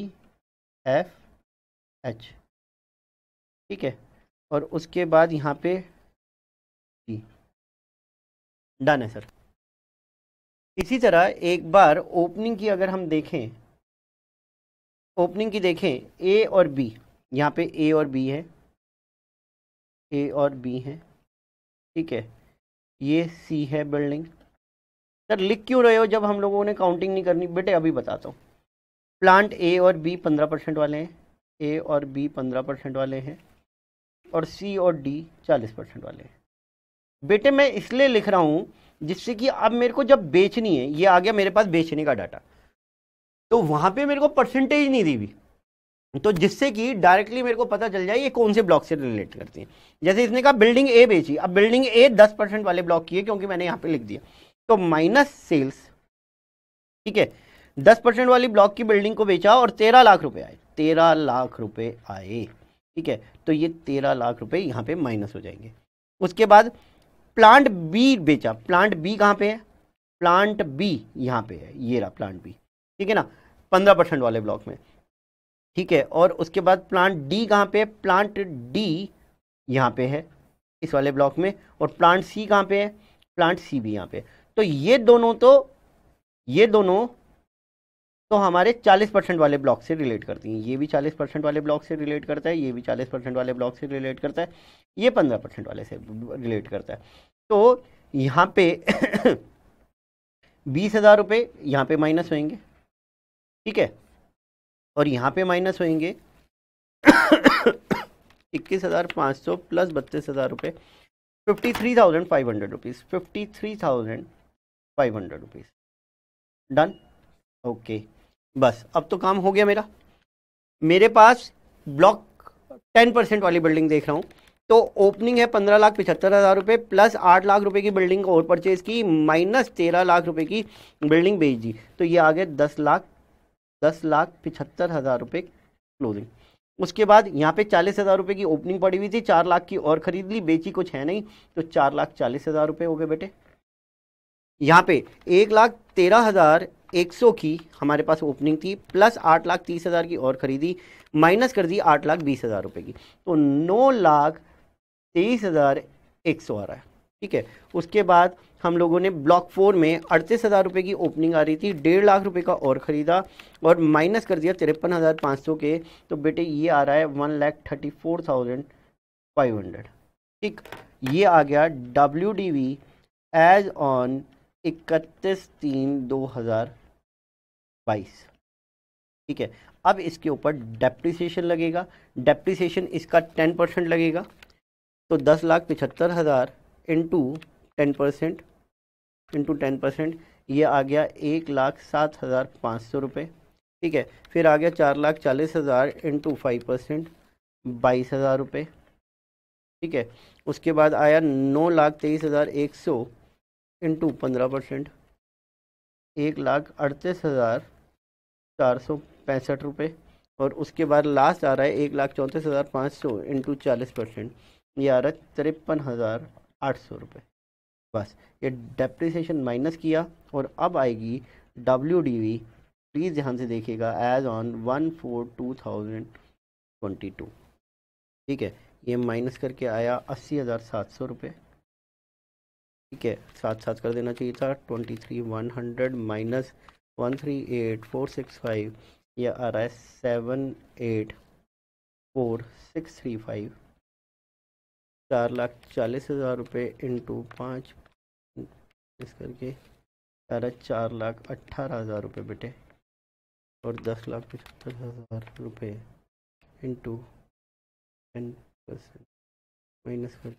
एफ एच ठीक है और उसके बाद यहाँ पे डन है सर इसी तरह एक बार ओपनिंग की अगर हम देखें ओपनिंग की देखें ए और बी यहाँ पे ए और बी है ए और बी है ठीक है ये सी है बिल्डिंग सर लिख क्यों रहे हो जब हम लोगों ने काउंटिंग नहीं करनी बेटे अभी बताता हूँ प्लांट ए और बी पंद्रह परसेंट वाले हैं ए और बी पंद्रह परसेंट वाले हैं और सी और डी चालीस परसेंट वाले हैं बेटे मैं इसलिए लिख रहा हूँ जिससे कि अब मेरे को जब बेचनी है ये आ गया मेरे पास बेचने का डाटा तो वहाँ पे मेरे को परसेंटेज नहीं दी हुई तो जिससे कि डायरेक्टली मेरे को पता चल जाए ये कौन से ब्लॉक से रिलेट करती है जैसे इसने कहा बिल्डिंग ए बेची अब बिल्डिंग ए दस परसेंट वाले ब्लॉक की है क्योंकि मैंने यहां पे लिख दिया तो माइनस सेल्स ठीक है दस परसेंट वाली ब्लॉक की बिल्डिंग को बेचा और तेरह लाख रुपए आए तेरह लाख रुपए आए ठीक है तो ये तेरह लाख रुपए यहां पर माइनस हो जाएंगे उसके बाद प्लांट बी बेचा प्लांट बी कहां पे है प्लांट बी यहां पे है ये रहा प्लांट बी ठीक है ना पंद्रह परसेंट वाले ब्लॉक में ठीक है और उसके बाद प्लांट डी कहाँ पे है प्लांट डी यहाँ पे है इस वाले ब्लॉक में और प्लांट सी कहाँ पे है प्लांट सी भी यहाँ पे तो ये दोनों तो ये दोनों तो हमारे 40 परसेंट वाले ब्लॉक से रिलेट करती हैं ये भी 40 परसेंट वाले ब्लॉक से रिलेट करता है ये भी 40 परसेंट वाले ब्लॉक से रिलेट करता है ये 15 परसेंट वाले से रिलेट करता है तो यहाँ पे बीस हज़ार रुपये यहाँ पे माइनस होंगे ठीक है और यहाँ पे माइनस होएंगे इक्कीस हज़ार पाँच सौ प्लस बत्तीस हज़ार रुपये fifty three thousand five hundred rupees fifty three thousand five hundred rupees done okay बस अब तो काम हो गया मेरा मेरे पास ब्लॉक टेन परसेंट वाली बिल्डिंग देख रहा हूँ तो ओपनिंग है पंद्रह लाख पिछहत्तर हज़ार रुपये प्लस आठ लाख रुपए की बिल्डिंग और परचेज़ की माइनस तेरह लाख रुपए की बिल्डिंग बेच दी तो ये आ गया दस लाख दस लाख पिछहत्तर हज़ार रुपये क्लोजिंग उसके बाद यहाँ पे चालीस हज़ार रुपये की ओपनिंग पड़ी हुई थी चार लाख की और ख़रीद ली बेची कुछ है नहीं तो चार लाख चालीस हज़ार रुपये हो गए बेटे यहाँ पे एक लाख तेरह हज़ार एक सौ की हमारे पास ओपनिंग थी प्लस आठ लाख तीस हज़ार की और ख़रीदी माइनस कर दी आठ लाख बीस हज़ार रुपये की तो नौ लाख तेईस हज़ार एक सौ आ रहा है ठीक है उसके बाद हम लोगों ने ब्लॉक फोर में अड़तीस हज़ार रुपये की ओपनिंग आ रही थी डेढ़ लाख रुपए का और ख़रीदा और माइनस कर दिया तिरपन हज़ार पाँच सौ के तो बेटे ये आ रहा है one lakh thirty four thousand five hundred ठीक ये आ गया W D V as on इकतीस तीन दो हज़ार बाईस ठीक है अब इसके ऊपर डेप्रिसिएशन लगेगा डेप्रिसिएशन इसका टेन परसेंट लगेगा तो दस लाख पिछहत्तर हज़ार into ten percent into ten percent ये आ गया एक लाख सात हज़ार पाँच सौ रुपये ठीक है फिर आ गया चार लाख चालीस हज़ार इंटू फाइव परसेंट बाईस हज़ार रुपये ठीक है उसके बाद आया नौ लाख तेईस हज़ार एक सौ इंटू पंद्रह परसेंट एक लाख अड़तीस हज़ार चार सौ पैंसठ रुपये और उसके बाद लास्ट आ रहा है एक लाख चौंतीस हज़ार पाँच सौ इंटू चालीस परसेंट ये आ रहा है तिरपन हज़ार आठ सौ रुपये बस ये डेप्रिसिएशन माइनस किया और अब आएगी डब्ल्यू डी वी प्लीज़ ध्यान से देखिएगा as on one four two thousand twenty two ठीक है ये माइनस करके आया अस्सी हज़ार सात सौ रुपये ठीक है साथ साथ कर देना चाहिए था twenty three one hundred minus one three eight four six five यह आ रहा है seven eight four six three five चार लाख चालीस हज़ार रुपये इंटू पाँच इस करके चार लाख अट्ठारह हज़ार रुपये बेटे और दस लाख पचहत्तर हज़ार रुपये इंटू टेन परसेंट माइनस कर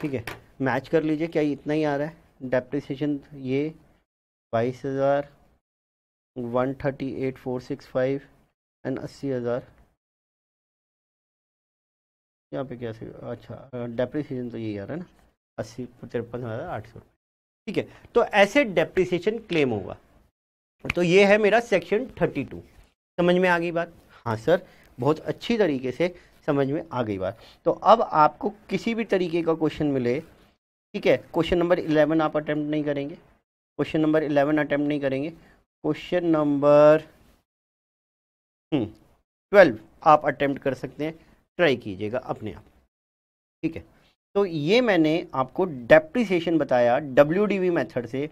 ठीक है मैच कर लीजिए क्या इतना ही आ रहा है डेप्रिसिएशन ये बाईस हज़ार one thirty eight four six five and अस्सी हज़ार यहाँ पे क्या अच्छा डेप्रिसिएशन तो यही आ रहा है ना अस्सी तिरपन हज़ार आठ सौ ठीक है तो ऐसे डेप्रिसिएशन क्लेम होगा तो ये है मेरा सेक्शन थर्टी टू समझ में आ गई बात हाँ सर बहुत अच्छी तरीके से समझ में आ गई बात तो अब आपको किसी भी तरीके का क्वेश्चन मिले ठीक है क्वेश्चन नंबर इलेवन आप अटैम्प्ट नहीं करेंगे क्वेश्चन नंबर इलेवन अटैम्प्ट नहीं करेंगे क्वेश्चन नंबर ट्वेल्व आप अटैम्प्ट कर सकते हैं ट्राई कीजिएगा अपने आप ठीक है तो ये मैंने आपको डेप्रिसिएशन बताया डब्ल्यू डी मेथड से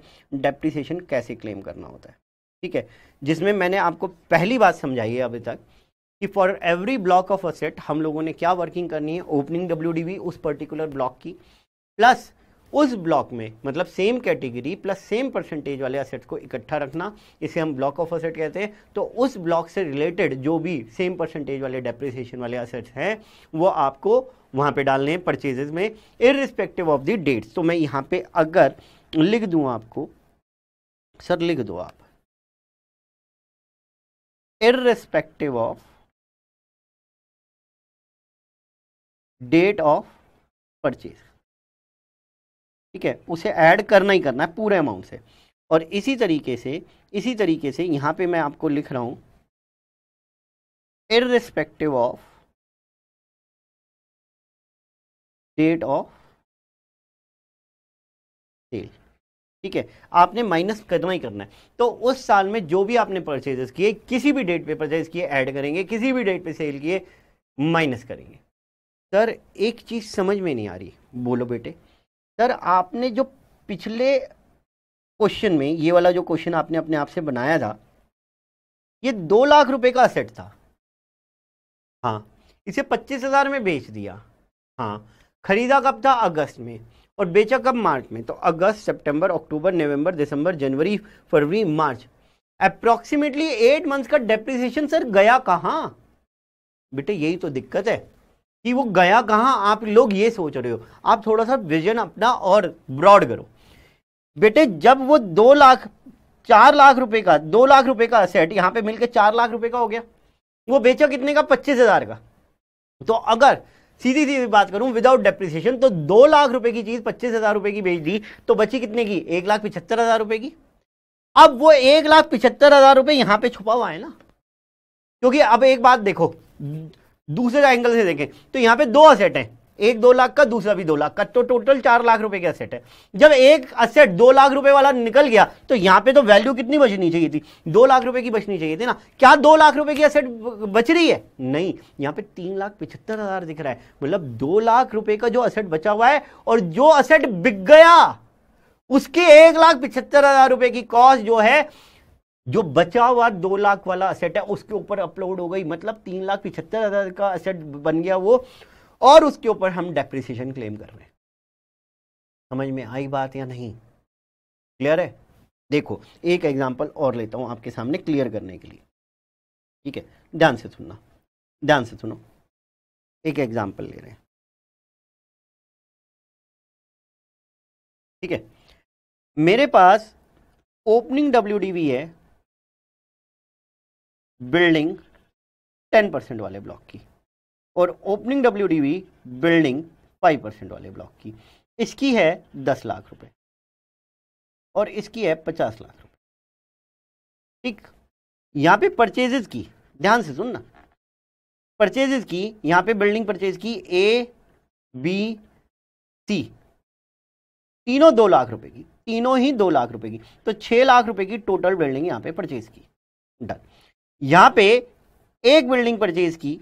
डेप्रिसिएशन कैसे क्लेम करना होता है ठीक है जिसमें मैंने आपको पहली बात समझाई है अभी तक कि for every block of asset हम लोगों ने क्या वर्किंग करनी है ओपनिंग डब्ल्यू उस पर्टिकुलर ब्लॉक की प्लस उस ब्लॉक में मतलब same category plus same percentage वाले असेट्स को इकट्ठा रखना इसे हम ब्लॉक ऑफ असेट कहते हैं तो उस ब्लॉक से रिलेटेड जो भी सेम परसेंटेज वाले डेप्रिसिएशन वाले असेट्स हैं वो आपको वहाँ पे डालने हैं परचेजेज में इरिस्पेक्टिव ऑफ द डेट्स तो मैं यहाँ पे अगर लिख दूँ आपको सर लिख दो आप irrespective of date of purchase ठीक है उसे ऐड करना ही करना है पूरे अमाउंट से और इसी तरीके से इसी तरीके से यहाँ पे मैं आपको लिख रहा हूँ respective of date of sale ठीक है आपने माइनस करना ही करना है तो उस साल में जो भी आपने परचेजेस किए किसी भी डेट पे परचेज किए ऐड करेंगे किसी भी डेट पे सेल किए माइनस करेंगे सर एक चीज़ समझ में नहीं आ रही बोलो बेटे सर आपने जो पिछले क्वेश्चन में ये वाला जो क्वेश्चन आपने अपने आप से बनाया था ये दो लाख रुपए का असेट था हाँ इसे पच्चीस हजार में बेच दिया हाँ खरीदा कब था अगस्त में और बेचा कब मार्च में तो अगस्त सितंबर अक्टूबर नवंबर दिसंबर जनवरी फरवरी मार्च अप्रोक्सीमेटली एट मंथ्स का डेप्रिसिएशन सर गया कहाँ बेटे यही तो दिक्कत है कि वो गया कहाँ आप लोग ये सोच रहे हो आप थोड़ा सा विजन अपना और ब्रॉड करो बेटे जब वो दो लाख चार लाख रुपए का दो लाख रुपए का सेट यहाँ पे मिलकर चार लाख रुपए का हो गया वो बेचा कितने का पच्चीस हजार का तो अगर सीधी सीधी बात करूं विदाउट डेप्रिसिएशन तो दो लाख रुपए की चीज पच्चीस हजार रुपए की बेच दी तो बची कितने की एक लाख पिछहत्तर हजार रुपए की अब वो एक लाख पिछहत्तर हजार रुपए यहां पे छुपा हुआ है ना क्योंकि अब एक बात देखो दूसरे एंगल से देखें तो यहां पे दो असेट हैं एक दो लाख का दूसरा भी दो लाख का तो टोटल चार लाख रुपए के असेट है जब एक असेट दो लाख रुपए वाला निकल गया तो यहां पे तो वैल्यू कितनी बचनी चाहिए थी दो लाख रुपए की बचनी चाहिए थी ना क्या दो लाख रुपए की असेट बच रही है नहीं यहां पे तीन लाख पिछहत्तर हजार दिख रहा है मतलब दो लाख रुपए का जो असेट बचा हुआ है और जो असेट बिक गया उसके एक लाख पिछहत्तर हजार रुपए की कॉस्ट जो है जो बचा हुआ दो लाख वाला असेट है उसके ऊपर अपलोड हो गई मतलब तीन लाख पिछहत्तर हजार का असेट बन गया वो और उसके ऊपर हम डेप्रिसिएशन क्लेम कर रहे हैं समझ में आई बात या नहीं क्लियर है देखो एक एग्जांपल और लेता हूं आपके सामने क्लियर करने के लिए ठीक है ध्यान से सुनना ध्यान से सुनो एक एग्जांपल ले रहे हैं ठीक है मेरे पास ओपनिंग डब्ल्यू है बिल्डिंग 10 परसेंट वाले ब्लॉक की और ओपनिंग डब्ल्यू बिल्डिंग 5 परसेंट वाले ब्लॉक की इसकी है 10 लाख रुपए और इसकी है 50 लाख रुपए ठीक यहाँ पे परचेजेस की ध्यान से सुनना परचेजेज की यहाँ पे बिल्डिंग परचेज की ए बी सी तीनों दो लाख रुपए की तीनों ही दो लाख रुपए की तो छह लाख रुपए की टोटल बिल्डिंग यहां पे परचेज की डन यहां पे एक बिल्डिंग परचेज की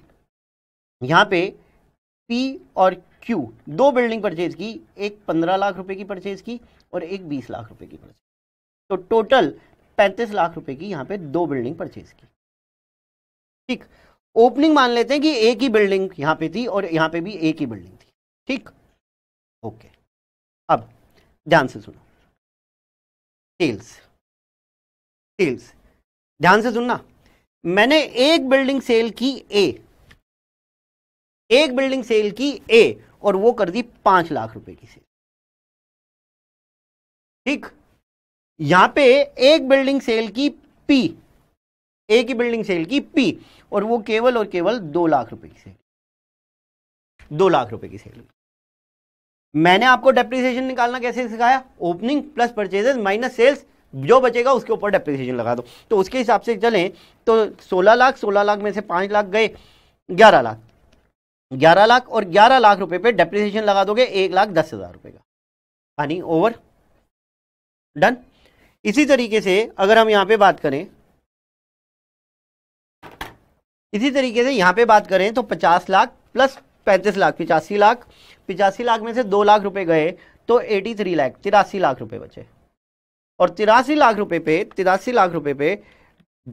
यहां पे पी और क्यू दो बिल्डिंग परचेज की एक पंद्रह लाख रुपए की परचेज की और एक बीस लाख रुपए की परचेज तो टोटल पैंतीस लाख रुपए की यहां पे दो बिल्डिंग परचेज की ठीक ओपनिंग मान लेते हैं कि एक ही बिल्डिंग यहां पे थी और यहां पे भी एक ही बिल्डिंग थी ठीक ओके अब ध्यान से सुनो सेल्स सेल्स ध्यान से सुनना मैंने एक बिल्डिंग सेल की ए एक बिल्डिंग सेल की ए और वो कर दी पांच लाख रुपए की सेल ठीक यहां पे एक बिल्डिंग सेल की पी ए की बिल्डिंग सेल की पी और वो केवल और केवल दो लाख रुपए की सेल दो लाख रुपए की सेल मैंने आपको डेप्रिसिएशन निकालना कैसे सिखाया opening plus purchases minus sales जो बचेगा उसके ऊपर डेप्रिसिएशन लगा दो तो उसके हिसाब से चलें तो सोलह लाख सोलह लाख में से पांच लाख गए ग्यारह लाख ग्यारह लाख और ग्यारह लाख रुपए पे डेप्रिसिएशन लगा दोगे एक लाख दस हज़ार रुपये का यानी ओवर डन इसी तरीके से अगर हम यहाँ पे बात करें इसी तरीके से यहाँ पे बात करें तो पचास लाख प्लस पैंतीस लाख पिचासी लाख पिचासी लाख में से दो लाख रुपए गए तो एटी थ्री लाख तिरासी लाख रुपए बचे और तिरासी लाख रुपए पे तिरासी लाख रुपए पे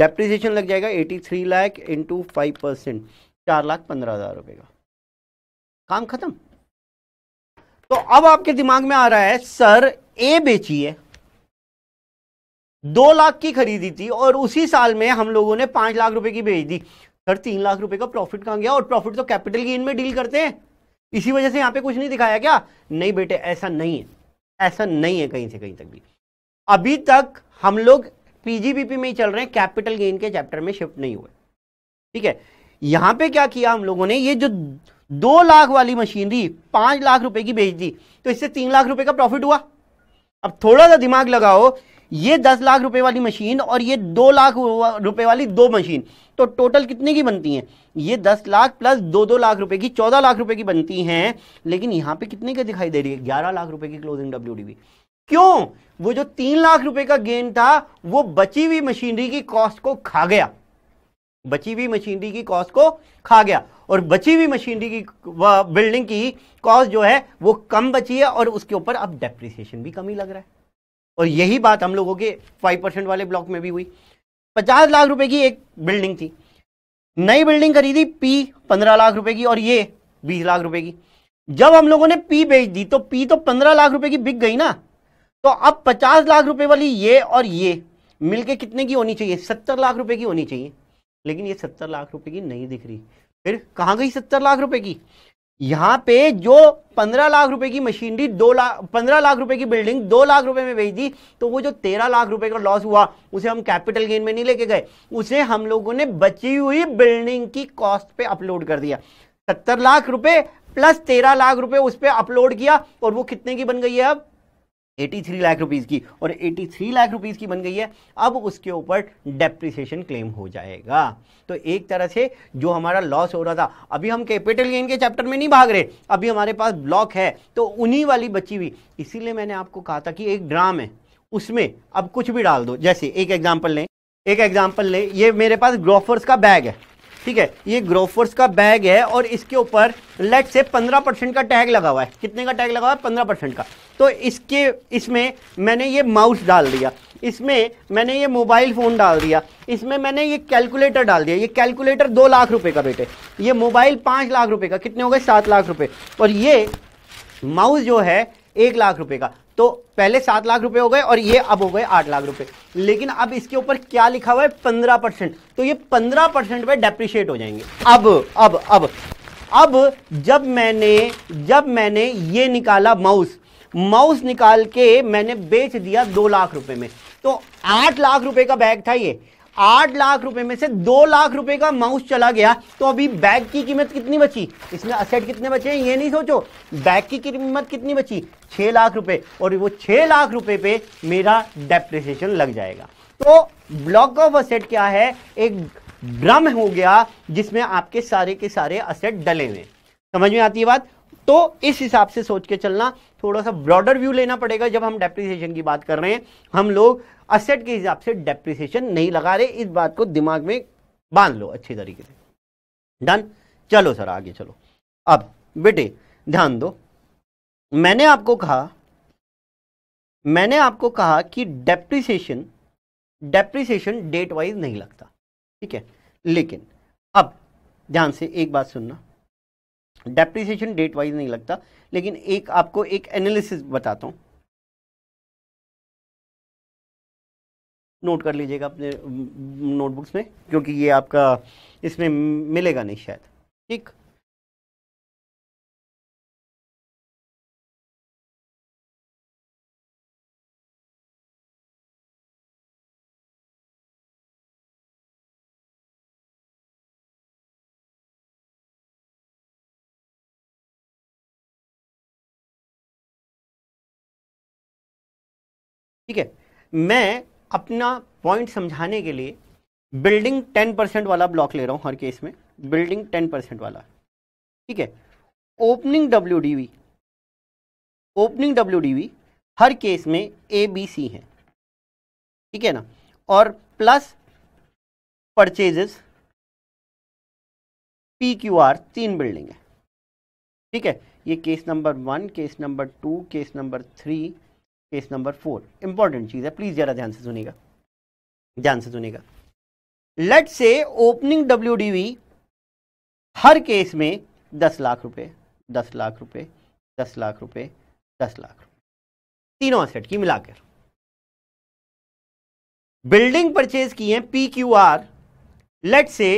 डेप्रिसिएशन लग जाएगा eighty three lakh into five percent चार लाख पंद्रह हजार रुपए का काम खत्म तो अब आपके दिमाग में आ रहा है सर ए बेची है दो लाख की खरीदी थी और उसी साल में हम लोगों ने पांच लाख रुपए की बेच दी सर तीन लाख रुपए का प्रॉफिट कहां गया और प्रॉफिट तो कैपिटल गेन में डील करते हैं इसी वजह से यहां पे कुछ नहीं दिखाया क्या नहीं बेटे ऐसा नहीं है ऐसा नहीं है कहीं से कहीं तक भी अभी तक हम लोग पीजीबीपी में ही चल रहे हैं कैपिटल गेन के चैप्टर में शिफ्ट नहीं हुए ठीक है यहां पे क्या किया हम लोगों ने ये जो दो लाख वाली मशीनरी पांच लाख रुपए की बेच दी तो इससे तीन लाख रुपए का प्रॉफिट हुआ अब थोड़ा सा दिमाग लगाओ ये दस लाख रुपए वाली मशीन और ये दो लाख रुपए वाली दो मशीन तो टोटल कितने की बनती हैं ये दस लाख प्लस दो दो लाख रुपए की चौदह लाख रुपए की बनती हैं लेकिन यहाँ पे कितने की दिखाई दे रही है ग्यारह लाख रुपए की क्लोजिंग डब्ल्यू क्यों वो जो तीन लाख रुपए का गेन था वो बची हुई मशीनरी की कॉस्ट को खा गया बची हुई मशीनरी की कॉस्ट को खा गया और बची हुई मशीनरी की बिल्डिंग की कॉस्ट जो है वो कम बची है और उसके ऊपर अब डेप्रिसिएशन भी कम ही लग रहा है और यही बात हम लोगों के फाइव परसेंट वाले ब्लॉक में भी हुई पचास लाख रुपए की एक बिल्डिंग थी नई बिल्डिंग खरीदी पी पंद्रह लाख रुपए की और ये बीस लाख रुपए की जब हम लोगों ने पी बेच दी तो पी तो पंद्रह लाख रुपए की बिक गई ना तो अब पचास लाख रुपए वाली ये और ये मिलके कितने की होनी चाहिए सत्तर लाख रुपए की होनी चाहिए लेकिन ये सत्तर लाख रुपए की नहीं दिख रही फिर कहाँ गई सत्तर लाख रुपए की यहाँ पे जो पंद्रह लाख रुपए की मशीनरी दो लाख पंद्रह लाख रुपए की बिल्डिंग दो लाख रुपए में बेच दी तो वो जो तेरह लाख रुपए का लॉस हुआ उसे हम कैपिटल गेन में नहीं लेके गए उसे हम लोगों ने बची हुई बिल्डिंग की कॉस्ट पे अपलोड कर दिया सत्तर लाख रुपए प्लस तेरह लाख रुपए उस पर अपलोड किया और वो कितने की बन गई है अब एटी थ्री लाख रुपीज़ की और एटी थ्री लाख रुपीज़ की बन गई है अब उसके ऊपर डेप्रिसिएशन क्लेम हो जाएगा तो एक तरह से जो हमारा लॉस हो रहा था अभी हम कैपिटल गेन के चैप्टर में नहीं भाग रहे अभी हमारे पास ब्लॉक है तो उन्हीं वाली बची हुई इसीलिए मैंने आपको कहा था कि एक ड्राम है उसमें अब कुछ भी डाल दो जैसे एक एग्जाम्पल लें एक एग्जाम्पल लें ये मेरे पास ग्रोफर्स का बैग है ठीक है ये ग्रोफर्स का बैग है और इसके ऊपर लेट से 15 परसेंट का टैग लगा हुआ है कितने का टैग लगा हुआ है 15 परसेंट का तो इसके इसमें मैंने ये माउस डाल दिया इसमें मैंने ये मोबाइल फ़ोन डाल दिया इसमें मैंने ये कैलकुलेटर डाल दिया ये कैलकुलेटर दो लाख रुपए का बेटे ये मोबाइल पाँच लाख रुपए का कितने हो गए सात लाख रुपए और ये माउस जो है एक लाख रुपए का तो पहले सात लाख रुपए हो गए और ये अब हो गए आठ लाख रुपए लेकिन अब इसके ऊपर क्या लिखा हुआ है पंद्रह परसेंट तो ये पंद्रह परसेंट में डेप्रिशिएट हो जाएंगे अब अब अब अब जब मैंने जब मैंने ये निकाला माउस माउस निकाल के मैंने बेच दिया दो लाख रुपए में तो आठ लाख रुपए का बैग था ये आठ लाख रुपए में से दो लाख रुपए का माउस चला गया तो अभी बैग की कीमत कितनी बची इसमें असेट कितने बचे हैं ये नहीं सोचो बैग की कीमत कितनी बची छह लाख रुपए और वो छह लाख रुपए पे मेरा डेप्रिसिएशन लग जाएगा तो ब्लॉक ऑफ असेट क्या है एक ड्रम हो गया जिसमें आपके सारे के सारे असेट डले हुए समझ में आती है बात तो इस हिसाब से सोच के चलना थोड़ा सा ब्रॉडर व्यू लेना पड़ेगा जब हम डेप्रिसिएशन की बात कर रहे हैं हम लोग असेट के हिसाब से डेप्रिसिएशन नहीं लगा रहे इस बात को दिमाग में बांध लो अच्छे तरीके से डन चलो सर आगे चलो अब बेटे ध्यान दो मैंने आपको कहा मैंने आपको कहा कि डेप्रिसिएशन डेप्रिसिएशन डेट वाइज नहीं लगता ठीक है लेकिन अब ध्यान से एक बात सुनना डेप्रिसिएशन डेट वाइज नहीं लगता लेकिन एक आपको एक एनालिसिस बताता हूं नोट कर लीजिएगा अपने नोटबुक्स में क्योंकि ये आपका इसमें मिलेगा नहीं शायद ठीक ठीक है मैं अपना पॉइंट समझाने के लिए बिल्डिंग टेन परसेंट वाला ब्लॉक ले रहा हूं हर केस में बिल्डिंग टेन परसेंट वाला ठीक है opening W D V opening W D V हर केस में ए बी सी है ठीक है ना और plus purchases P Q R तीन बिल्डिंग है ठीक है ये case number one case number two case number three case number four important चीज़ है प्लीज़ ज़रा ध्यान से सुनेगा ध्यान से सुनेगा लेट से ओपनिंग डब्ल्यू हर केस में दस लाख रुपए दस लाख रुपए दस लाख रुपए दस लाख रुपए तीनों असेट की मिलाकर बिल्डिंग परचेज की है पी क्यू आर लेट से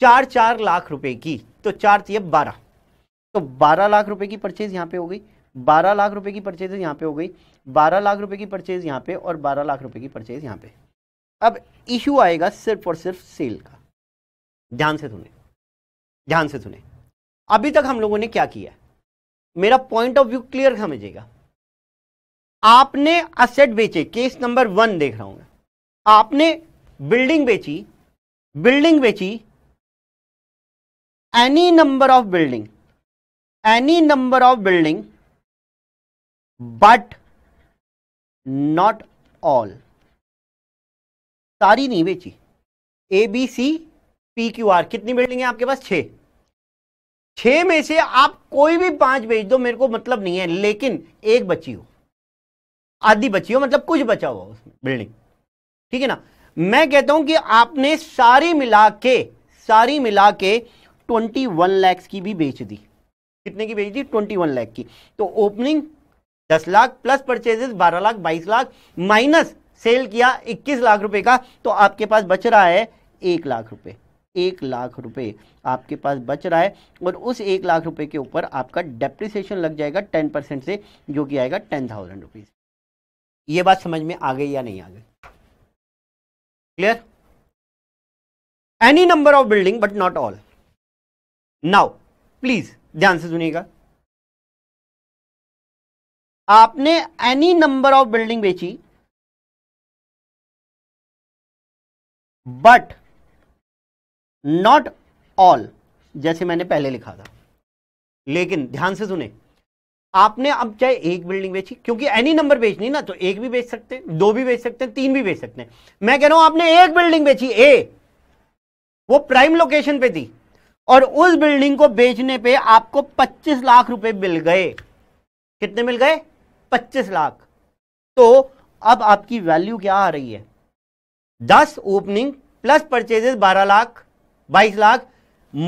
चार चार लाख रुपए की तो चार थी बारह तो बारह लाख रुपए की परचेज यहां पे हो गई बारह लाख रुपए की परचेज यहाँ पे हो गई बारह लाख रुपए की परचेज यहाँ पे और बारह लाख रुपए की परचेज यहाँ पे अब इशू आएगा सिर्फ और सिर्फ सेल का ध्यान से सुने ध्यान से सुने अभी तक हम लोगों ने क्या किया मेरा पॉइंट ऑफ व्यू क्लियर समझिएगा आपने असेट बेचे केस नंबर वन देख रहा हूं आपने बिल्डिंग बेची बिल्डिंग बेची any number of building any number of building but not all सारी नहीं बेची A B C P Q R कितनी बिल्डिंग है आपके पास छह छः में से आप कोई भी पांच बेच दो मेरे को मतलब नहीं है लेकिन एक बची हो आधी बची हो मतलब कुछ बचा हुआ उसमें बिल्डिंग ठीक है ना मैं कहता हूं कि आपने सारी मिला के सारी मिला के ट्वेंटी वन लैक्स की भी बेच दी कितने की बेच दी ट्वेंटी वन लैख की तो ओपनिंग दस लाख प्लस परचेजेस बारह लाख बाईस लाख माइनस सेल किया इक्कीस लाख रुपए का तो आपके पास बच रहा है एक लाख रुपए एक लाख रुपए आपके पास बच रहा है और उस एक लाख रुपए के ऊपर आपका डेप्रिसिएशन लग जाएगा टेन परसेंट से जो कि आएगा टेन थाउजेंड रुपीज ये बात समझ में आ गई या नहीं आ गई clear any number of building but not all now please ध्यान से सुनिएगा आपने एनी नंबर ऑफ बिल्डिंग बेची बट नॉट ऑल जैसे मैंने पहले लिखा था लेकिन ध्यान से सुने आपने अब चाहे एक बिल्डिंग बेची क्योंकि एनी नंबर बेचनी ना तो एक भी बेच सकते हैं दो भी बेच सकते हैं तीन भी बेच सकते हैं मैं कह रहा हूं आपने एक बिल्डिंग बेची ए वो प्राइम लोकेशन पे थी और उस बिल्डिंग को बेचने पे आपको 25 लाख रुपए मिल गए कितने मिल गए पच्चीस लाख तो अब आपकी वैल्यू क्या आ रही है दस ओपनिंग प्लस परचेजेस बारह लाख बाईस लाख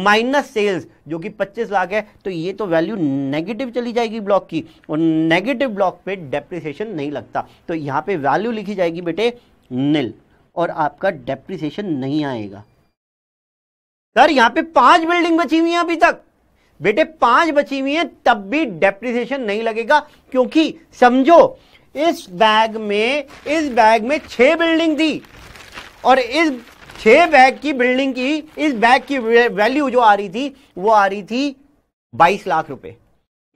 माइनस सेल्स जो कि पच्चीस लाख है तो ये तो वैल्यू नेगेटिव चली जाएगी ब्लॉक की और नेगेटिव ब्लॉक पे डेप्रिसिएशन नहीं लगता तो यहां पे वैल्यू लिखी जाएगी बेटे निल और आपका डेप्रिसिएशन नहीं आएगा सर यहां पे पांच बिल्डिंग बची हुई है अभी तक बेटे पांच बची हुई है तब भी डेप्रिसिएशन नहीं लगेगा क्योंकि समझो इस बैग में इस बैग में छह बिल्डिंग थी और इस छह बैग की बिल्डिंग की इस बैग की वैल्यू जो आ रही थी वो आ रही थी बाईस लाख रुपए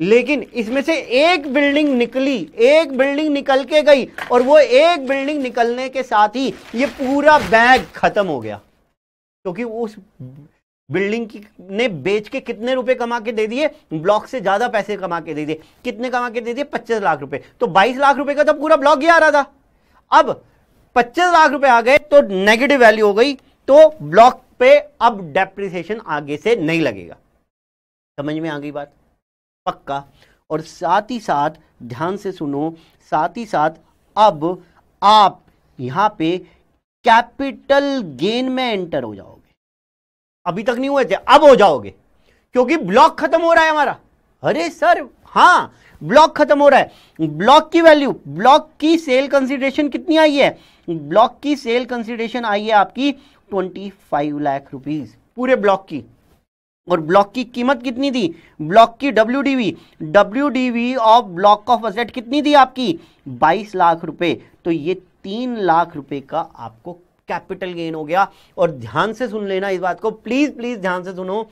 लेकिन इसमें से एक बिल्डिंग निकली एक बिल्डिंग निकल के गई और वो एक बिल्डिंग निकलने के साथ ही ये पूरा बैग खत्म हो गया क्योंकि उस बिल्डिंग की ने बेच के कितने रुपए कमा के दे दिए ब्लॉक से ज्यादा पैसे कमा के दे दिए कितने कमा के दे दिए पच्चीस लाख रुपए तो बाईस लाख रुपए का तो पूरा ब्लॉक ही आ रहा था अब पच्चीस लाख रुपए आ गए तो नेगेटिव वैल्यू हो गई तो ब्लॉक पे अब डेप्रिसिएशन आगे से नहीं लगेगा समझ में आ गई बात पक्का और साथ ही साथ ध्यान से सुनो साथ ही साथ अब आप यहां पे कैपिटल गेन में एंटर हो जाओ अभी तक नहीं हुए थे अब हो जाओगे क्योंकि ब्लॉक खत्म हो रहा है हमारा अरे सर हाँ ब्लॉक खत्म हो रहा है ब्लॉक की वैल्यू ब्लॉक की सेल कंसिडरेशन कितनी आई है ब्लॉक की सेल कंसिडरेशन आई है आपकी ट्वेंटी फाइव लाख रुपीज पूरे ब्लॉक की और ब्लॉक की कीमत कितनी थी ब्लॉक की W DV W DV of block of asset कितनी थी आपकी बाईस लाख रुपए तो ये तीन लाख रुपए का आपको कैपिटल गेन हो गया और ध्यान से सुन लेना इस बात को प्लीज प्लीज ध्यान से सुनो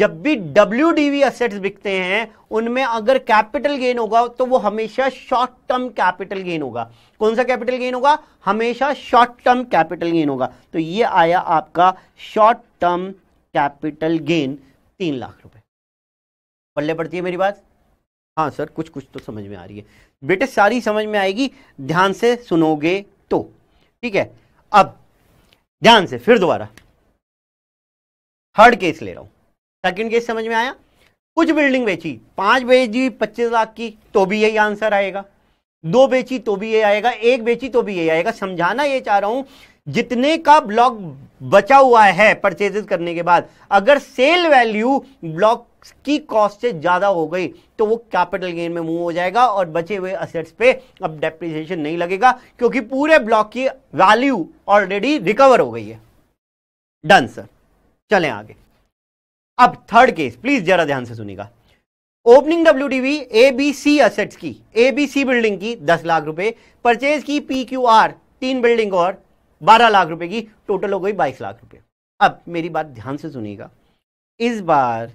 जब भी डब्ल्यू डीवी असेट्स बिकते हैं उनमें अगर कैपिटल गेन होगा तो वो हमेशा शॉर्ट टर्म कैपिटल गेन होगा कौन सा कैपिटल गेन होगा हमेशा शॉर्ट टर्म कैपिटल गेन होगा तो ये आया आपका शॉर्ट टर्म कैपिटल गेन तीन लाख रुपए पल्ले पड़ती है मेरी बात हाँ सर कुछ कुछ तो समझ में आ रही है बेटे सारी समझ में आएगी ध्यान से सुनोगे तो ठीक है अब ध्यान से फिर दोबारा थर्ड केस ले रहा हूं सेकंड केस समझ में आया कुछ बिल्डिंग बेची पांच बेची पच्चीस लाख की तो भी यही आंसर आएगा दो बेची तो भी ये आएगा एक बेची तो भी ये आएगा समझाना ये चाह रहा हूं जितने का ब्लॉक बचा हुआ है परचेजेस करने के बाद अगर सेल वैल्यू ब्लॉक की कॉस्ट से ज़्यादा हो गई तो वो कैपिटल गेन में मूव हो जाएगा और बचे हुए असेट्स पे अब डेप्रिसिएशन नहीं लगेगा क्योंकि पूरे ब्लॉक की वैल्यू ऑलरेडी रिकवर हो गई है डन सर चले आगे अब थर्ड केस प्लीज जरा ध्यान से सुनिएगा opening W DV A B C assets की ए बी सी बिल्डिंग की दस लाख रुपए परचेज की पी क्यू आर तीन बिल्डिंग और बारह लाख रुपए की टोटल हो गई बाईस लाख रुपए अब मेरी बात ध्यान से सुनिएगा इस बार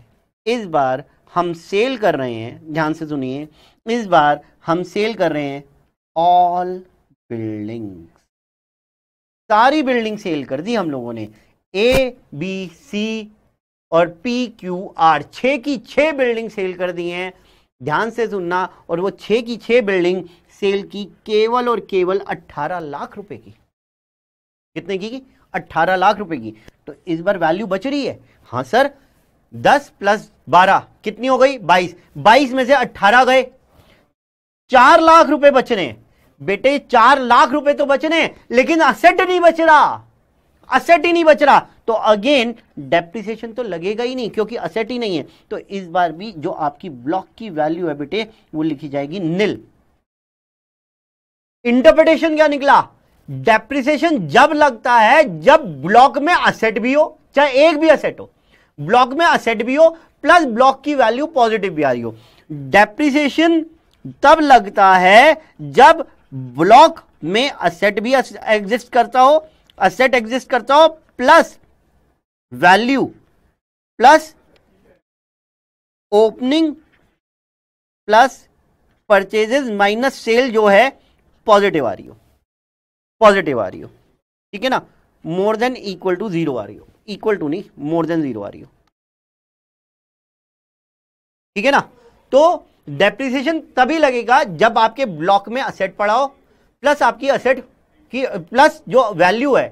इस बार हम सेल कर रहे हैं ध्यान से सुनिए इस बार हम सेल कर रहे हैं ऑल बिल्डिंग सारी बिल्डिंग सेल कर दी हम लोगों ने ए बी सी और पी क्यू आर छ की छः बिल्डिंग सेल कर दी हैं ध्यान से सुनना और वो छ की छः बिल्डिंग सेल की केवल और केवल अट्ठारह लाख रुपए की कितने की अट्ठारह लाख रुपए की तो इस बार वैल्यू बच रही है हाँ सर दस प्लस बारह कितनी हो गई बाईस बाईस में से अट्ठारह गए चार लाख रुपए बचने बेटे चार लाख रुपए तो बचने लेकिन असेट नहीं बच रहा असेट ही नहीं बच रहा तो अगेन डेप्रिसिएशन तो लगेगा ही नहीं क्योंकि असेट ही नहीं है तो इस बार भी जो आपकी ब्लॉक की वैल्यू है बेटे वो लिखी जाएगी निल इंटरप्रिटेशन क्या निकला डेप्रिसिएशन जब लगता है जब ब्लॉक में असेट भी हो चाहे एक भी असेट हो ब्लॉक में असेट भी हो प्लस ब्लॉक की वैल्यू पॉजिटिव भी आ रही हो डेप्रिसिएशन तब लगता है जब ब्लॉक में असेट भी एग्जिस्ट करता हो असेट एग्जिस्ट करता हो plus value plus opening plus purchases minus sale जो है पॉजिटिव आ रही हो पॉजिटिव आ रही हो ठीक है ना more than equal to zero आ रही हो इक्वल टू नहीं मोर देन जीरो आ रही हो ठीक है ना तो डेप्रिसिएशन तभी लगेगा जब आपके ब्लॉक में असेट पड़ा हो प्लस आपकी असेट की प्लस जो वैल्यू है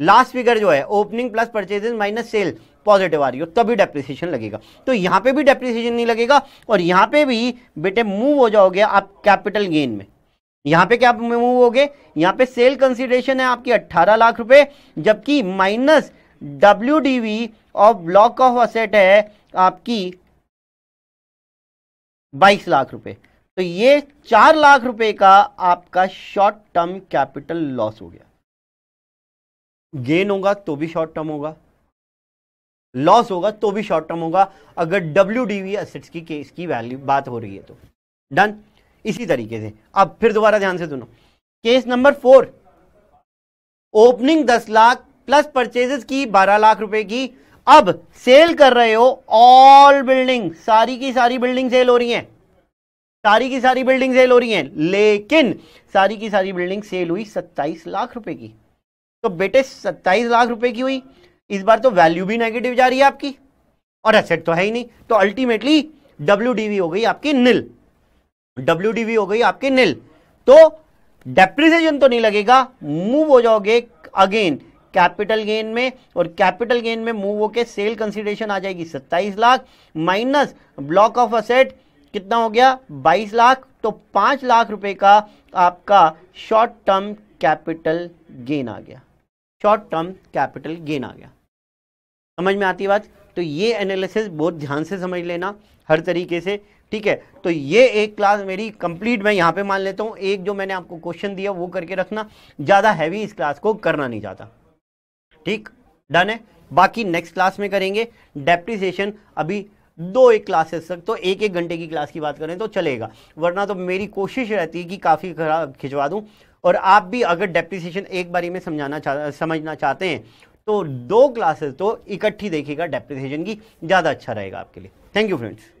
लास्ट फिगर जो है opening plus purchase minus sale positive आ रही हो तभी डेप्रिसिएशन लगेगा तो यहां पे भी डेप्रिसिएशन नहीं लगेगा और यहां पे भी बेटे मूव हो जाओगे आप कैपिटल गेन में यहां पे क्या मूव हो गए यहां पे सेल कंसिडरेशन है आपकी 18 लाख रुपए जबकि minus W DV of block of asset है आपकी 22 लाख रुपए तो ये चार लाख रुपए का आपका शॉर्ट टर्म कैपिटल लॉस हो गया गेन होगा तो भी शॉर्ट टर्म होगा लॉस होगा तो भी शॉर्ट टर्म होगा अगर डब्ल्यू डीवी असेट्स की केस की वैल्यू बात हो रही है तो डन इसी तरीके से अब फिर दोबारा ध्यान से सुनो केस नंबर फोर ओपनिंग दस लाख प्लस परचेजेस की बारह लाख रुपए की अब सेल कर रहे हो ऑल बिल्डिंग सारी की सारी बिल्डिंग सेल हो रही है सारी की सारी बिल्डिंग सेल हो रही है लेकिन सारी की सारी बिल्डिंग सेल हुई सत्ताईस लाख रुपए की तो बेटे सत्ताईस लाख रुपए की हुई इस बार तो वैल्यू भी नेगेटिव जा रही है आपकी और एसेट तो है ही नहीं तो अल्टीमेटली डब्ल्यू हो गई आपकी निल डब्ल्यू हो गई आपकी नील तो डेप्रिसिएशन तो नहीं लगेगा मूव हो जाओगे अगेन कैपिटल गेन में और कैपिटल गेन में मूव होके सेल कंसिडरेशन आ जाएगी 27 lakh minus block of asset कितना हो गया 22 लाख तो 5 लाख रुपए का आपका शॉर्ट टर्म कैपिटल गेन आ गया शॉर्ट टर्म कैपिटल गेन आ गया समझ में आती बात तो ये एनालिसिस बहुत ध्यान से समझ लेना हर तरीके से ठीक है तो ये एक क्लास मेरी कंप्लीट मैं यहाँ पे मान लेता हूँ एक जो मैंने आपको क्वेश्चन दिया वो करके रखना ज़्यादा हैवी इस क्लास को करना नहीं चाहता ठीक डन है बाकी नेक्स्ट क्लास में करेंगे डेप्रिसिएशन अभी दो एक क्लासेस तक तो एक एक घंटे की क्लास की बात करें तो चलेगा वरना तो मेरी कोशिश रहती है कि काफ़ी खराब खिंचवा दूँ और आप भी अगर डेप्रिसिएशन एक बारी में समझाना चाह समझना चाहते हैं तो दो क्लासेस तो इकट्ठी देखिएगा डेप्रिसिएशन की ज़्यादा अच्छा रहेगा आपके लिए थैंक यू फ्रेंड्स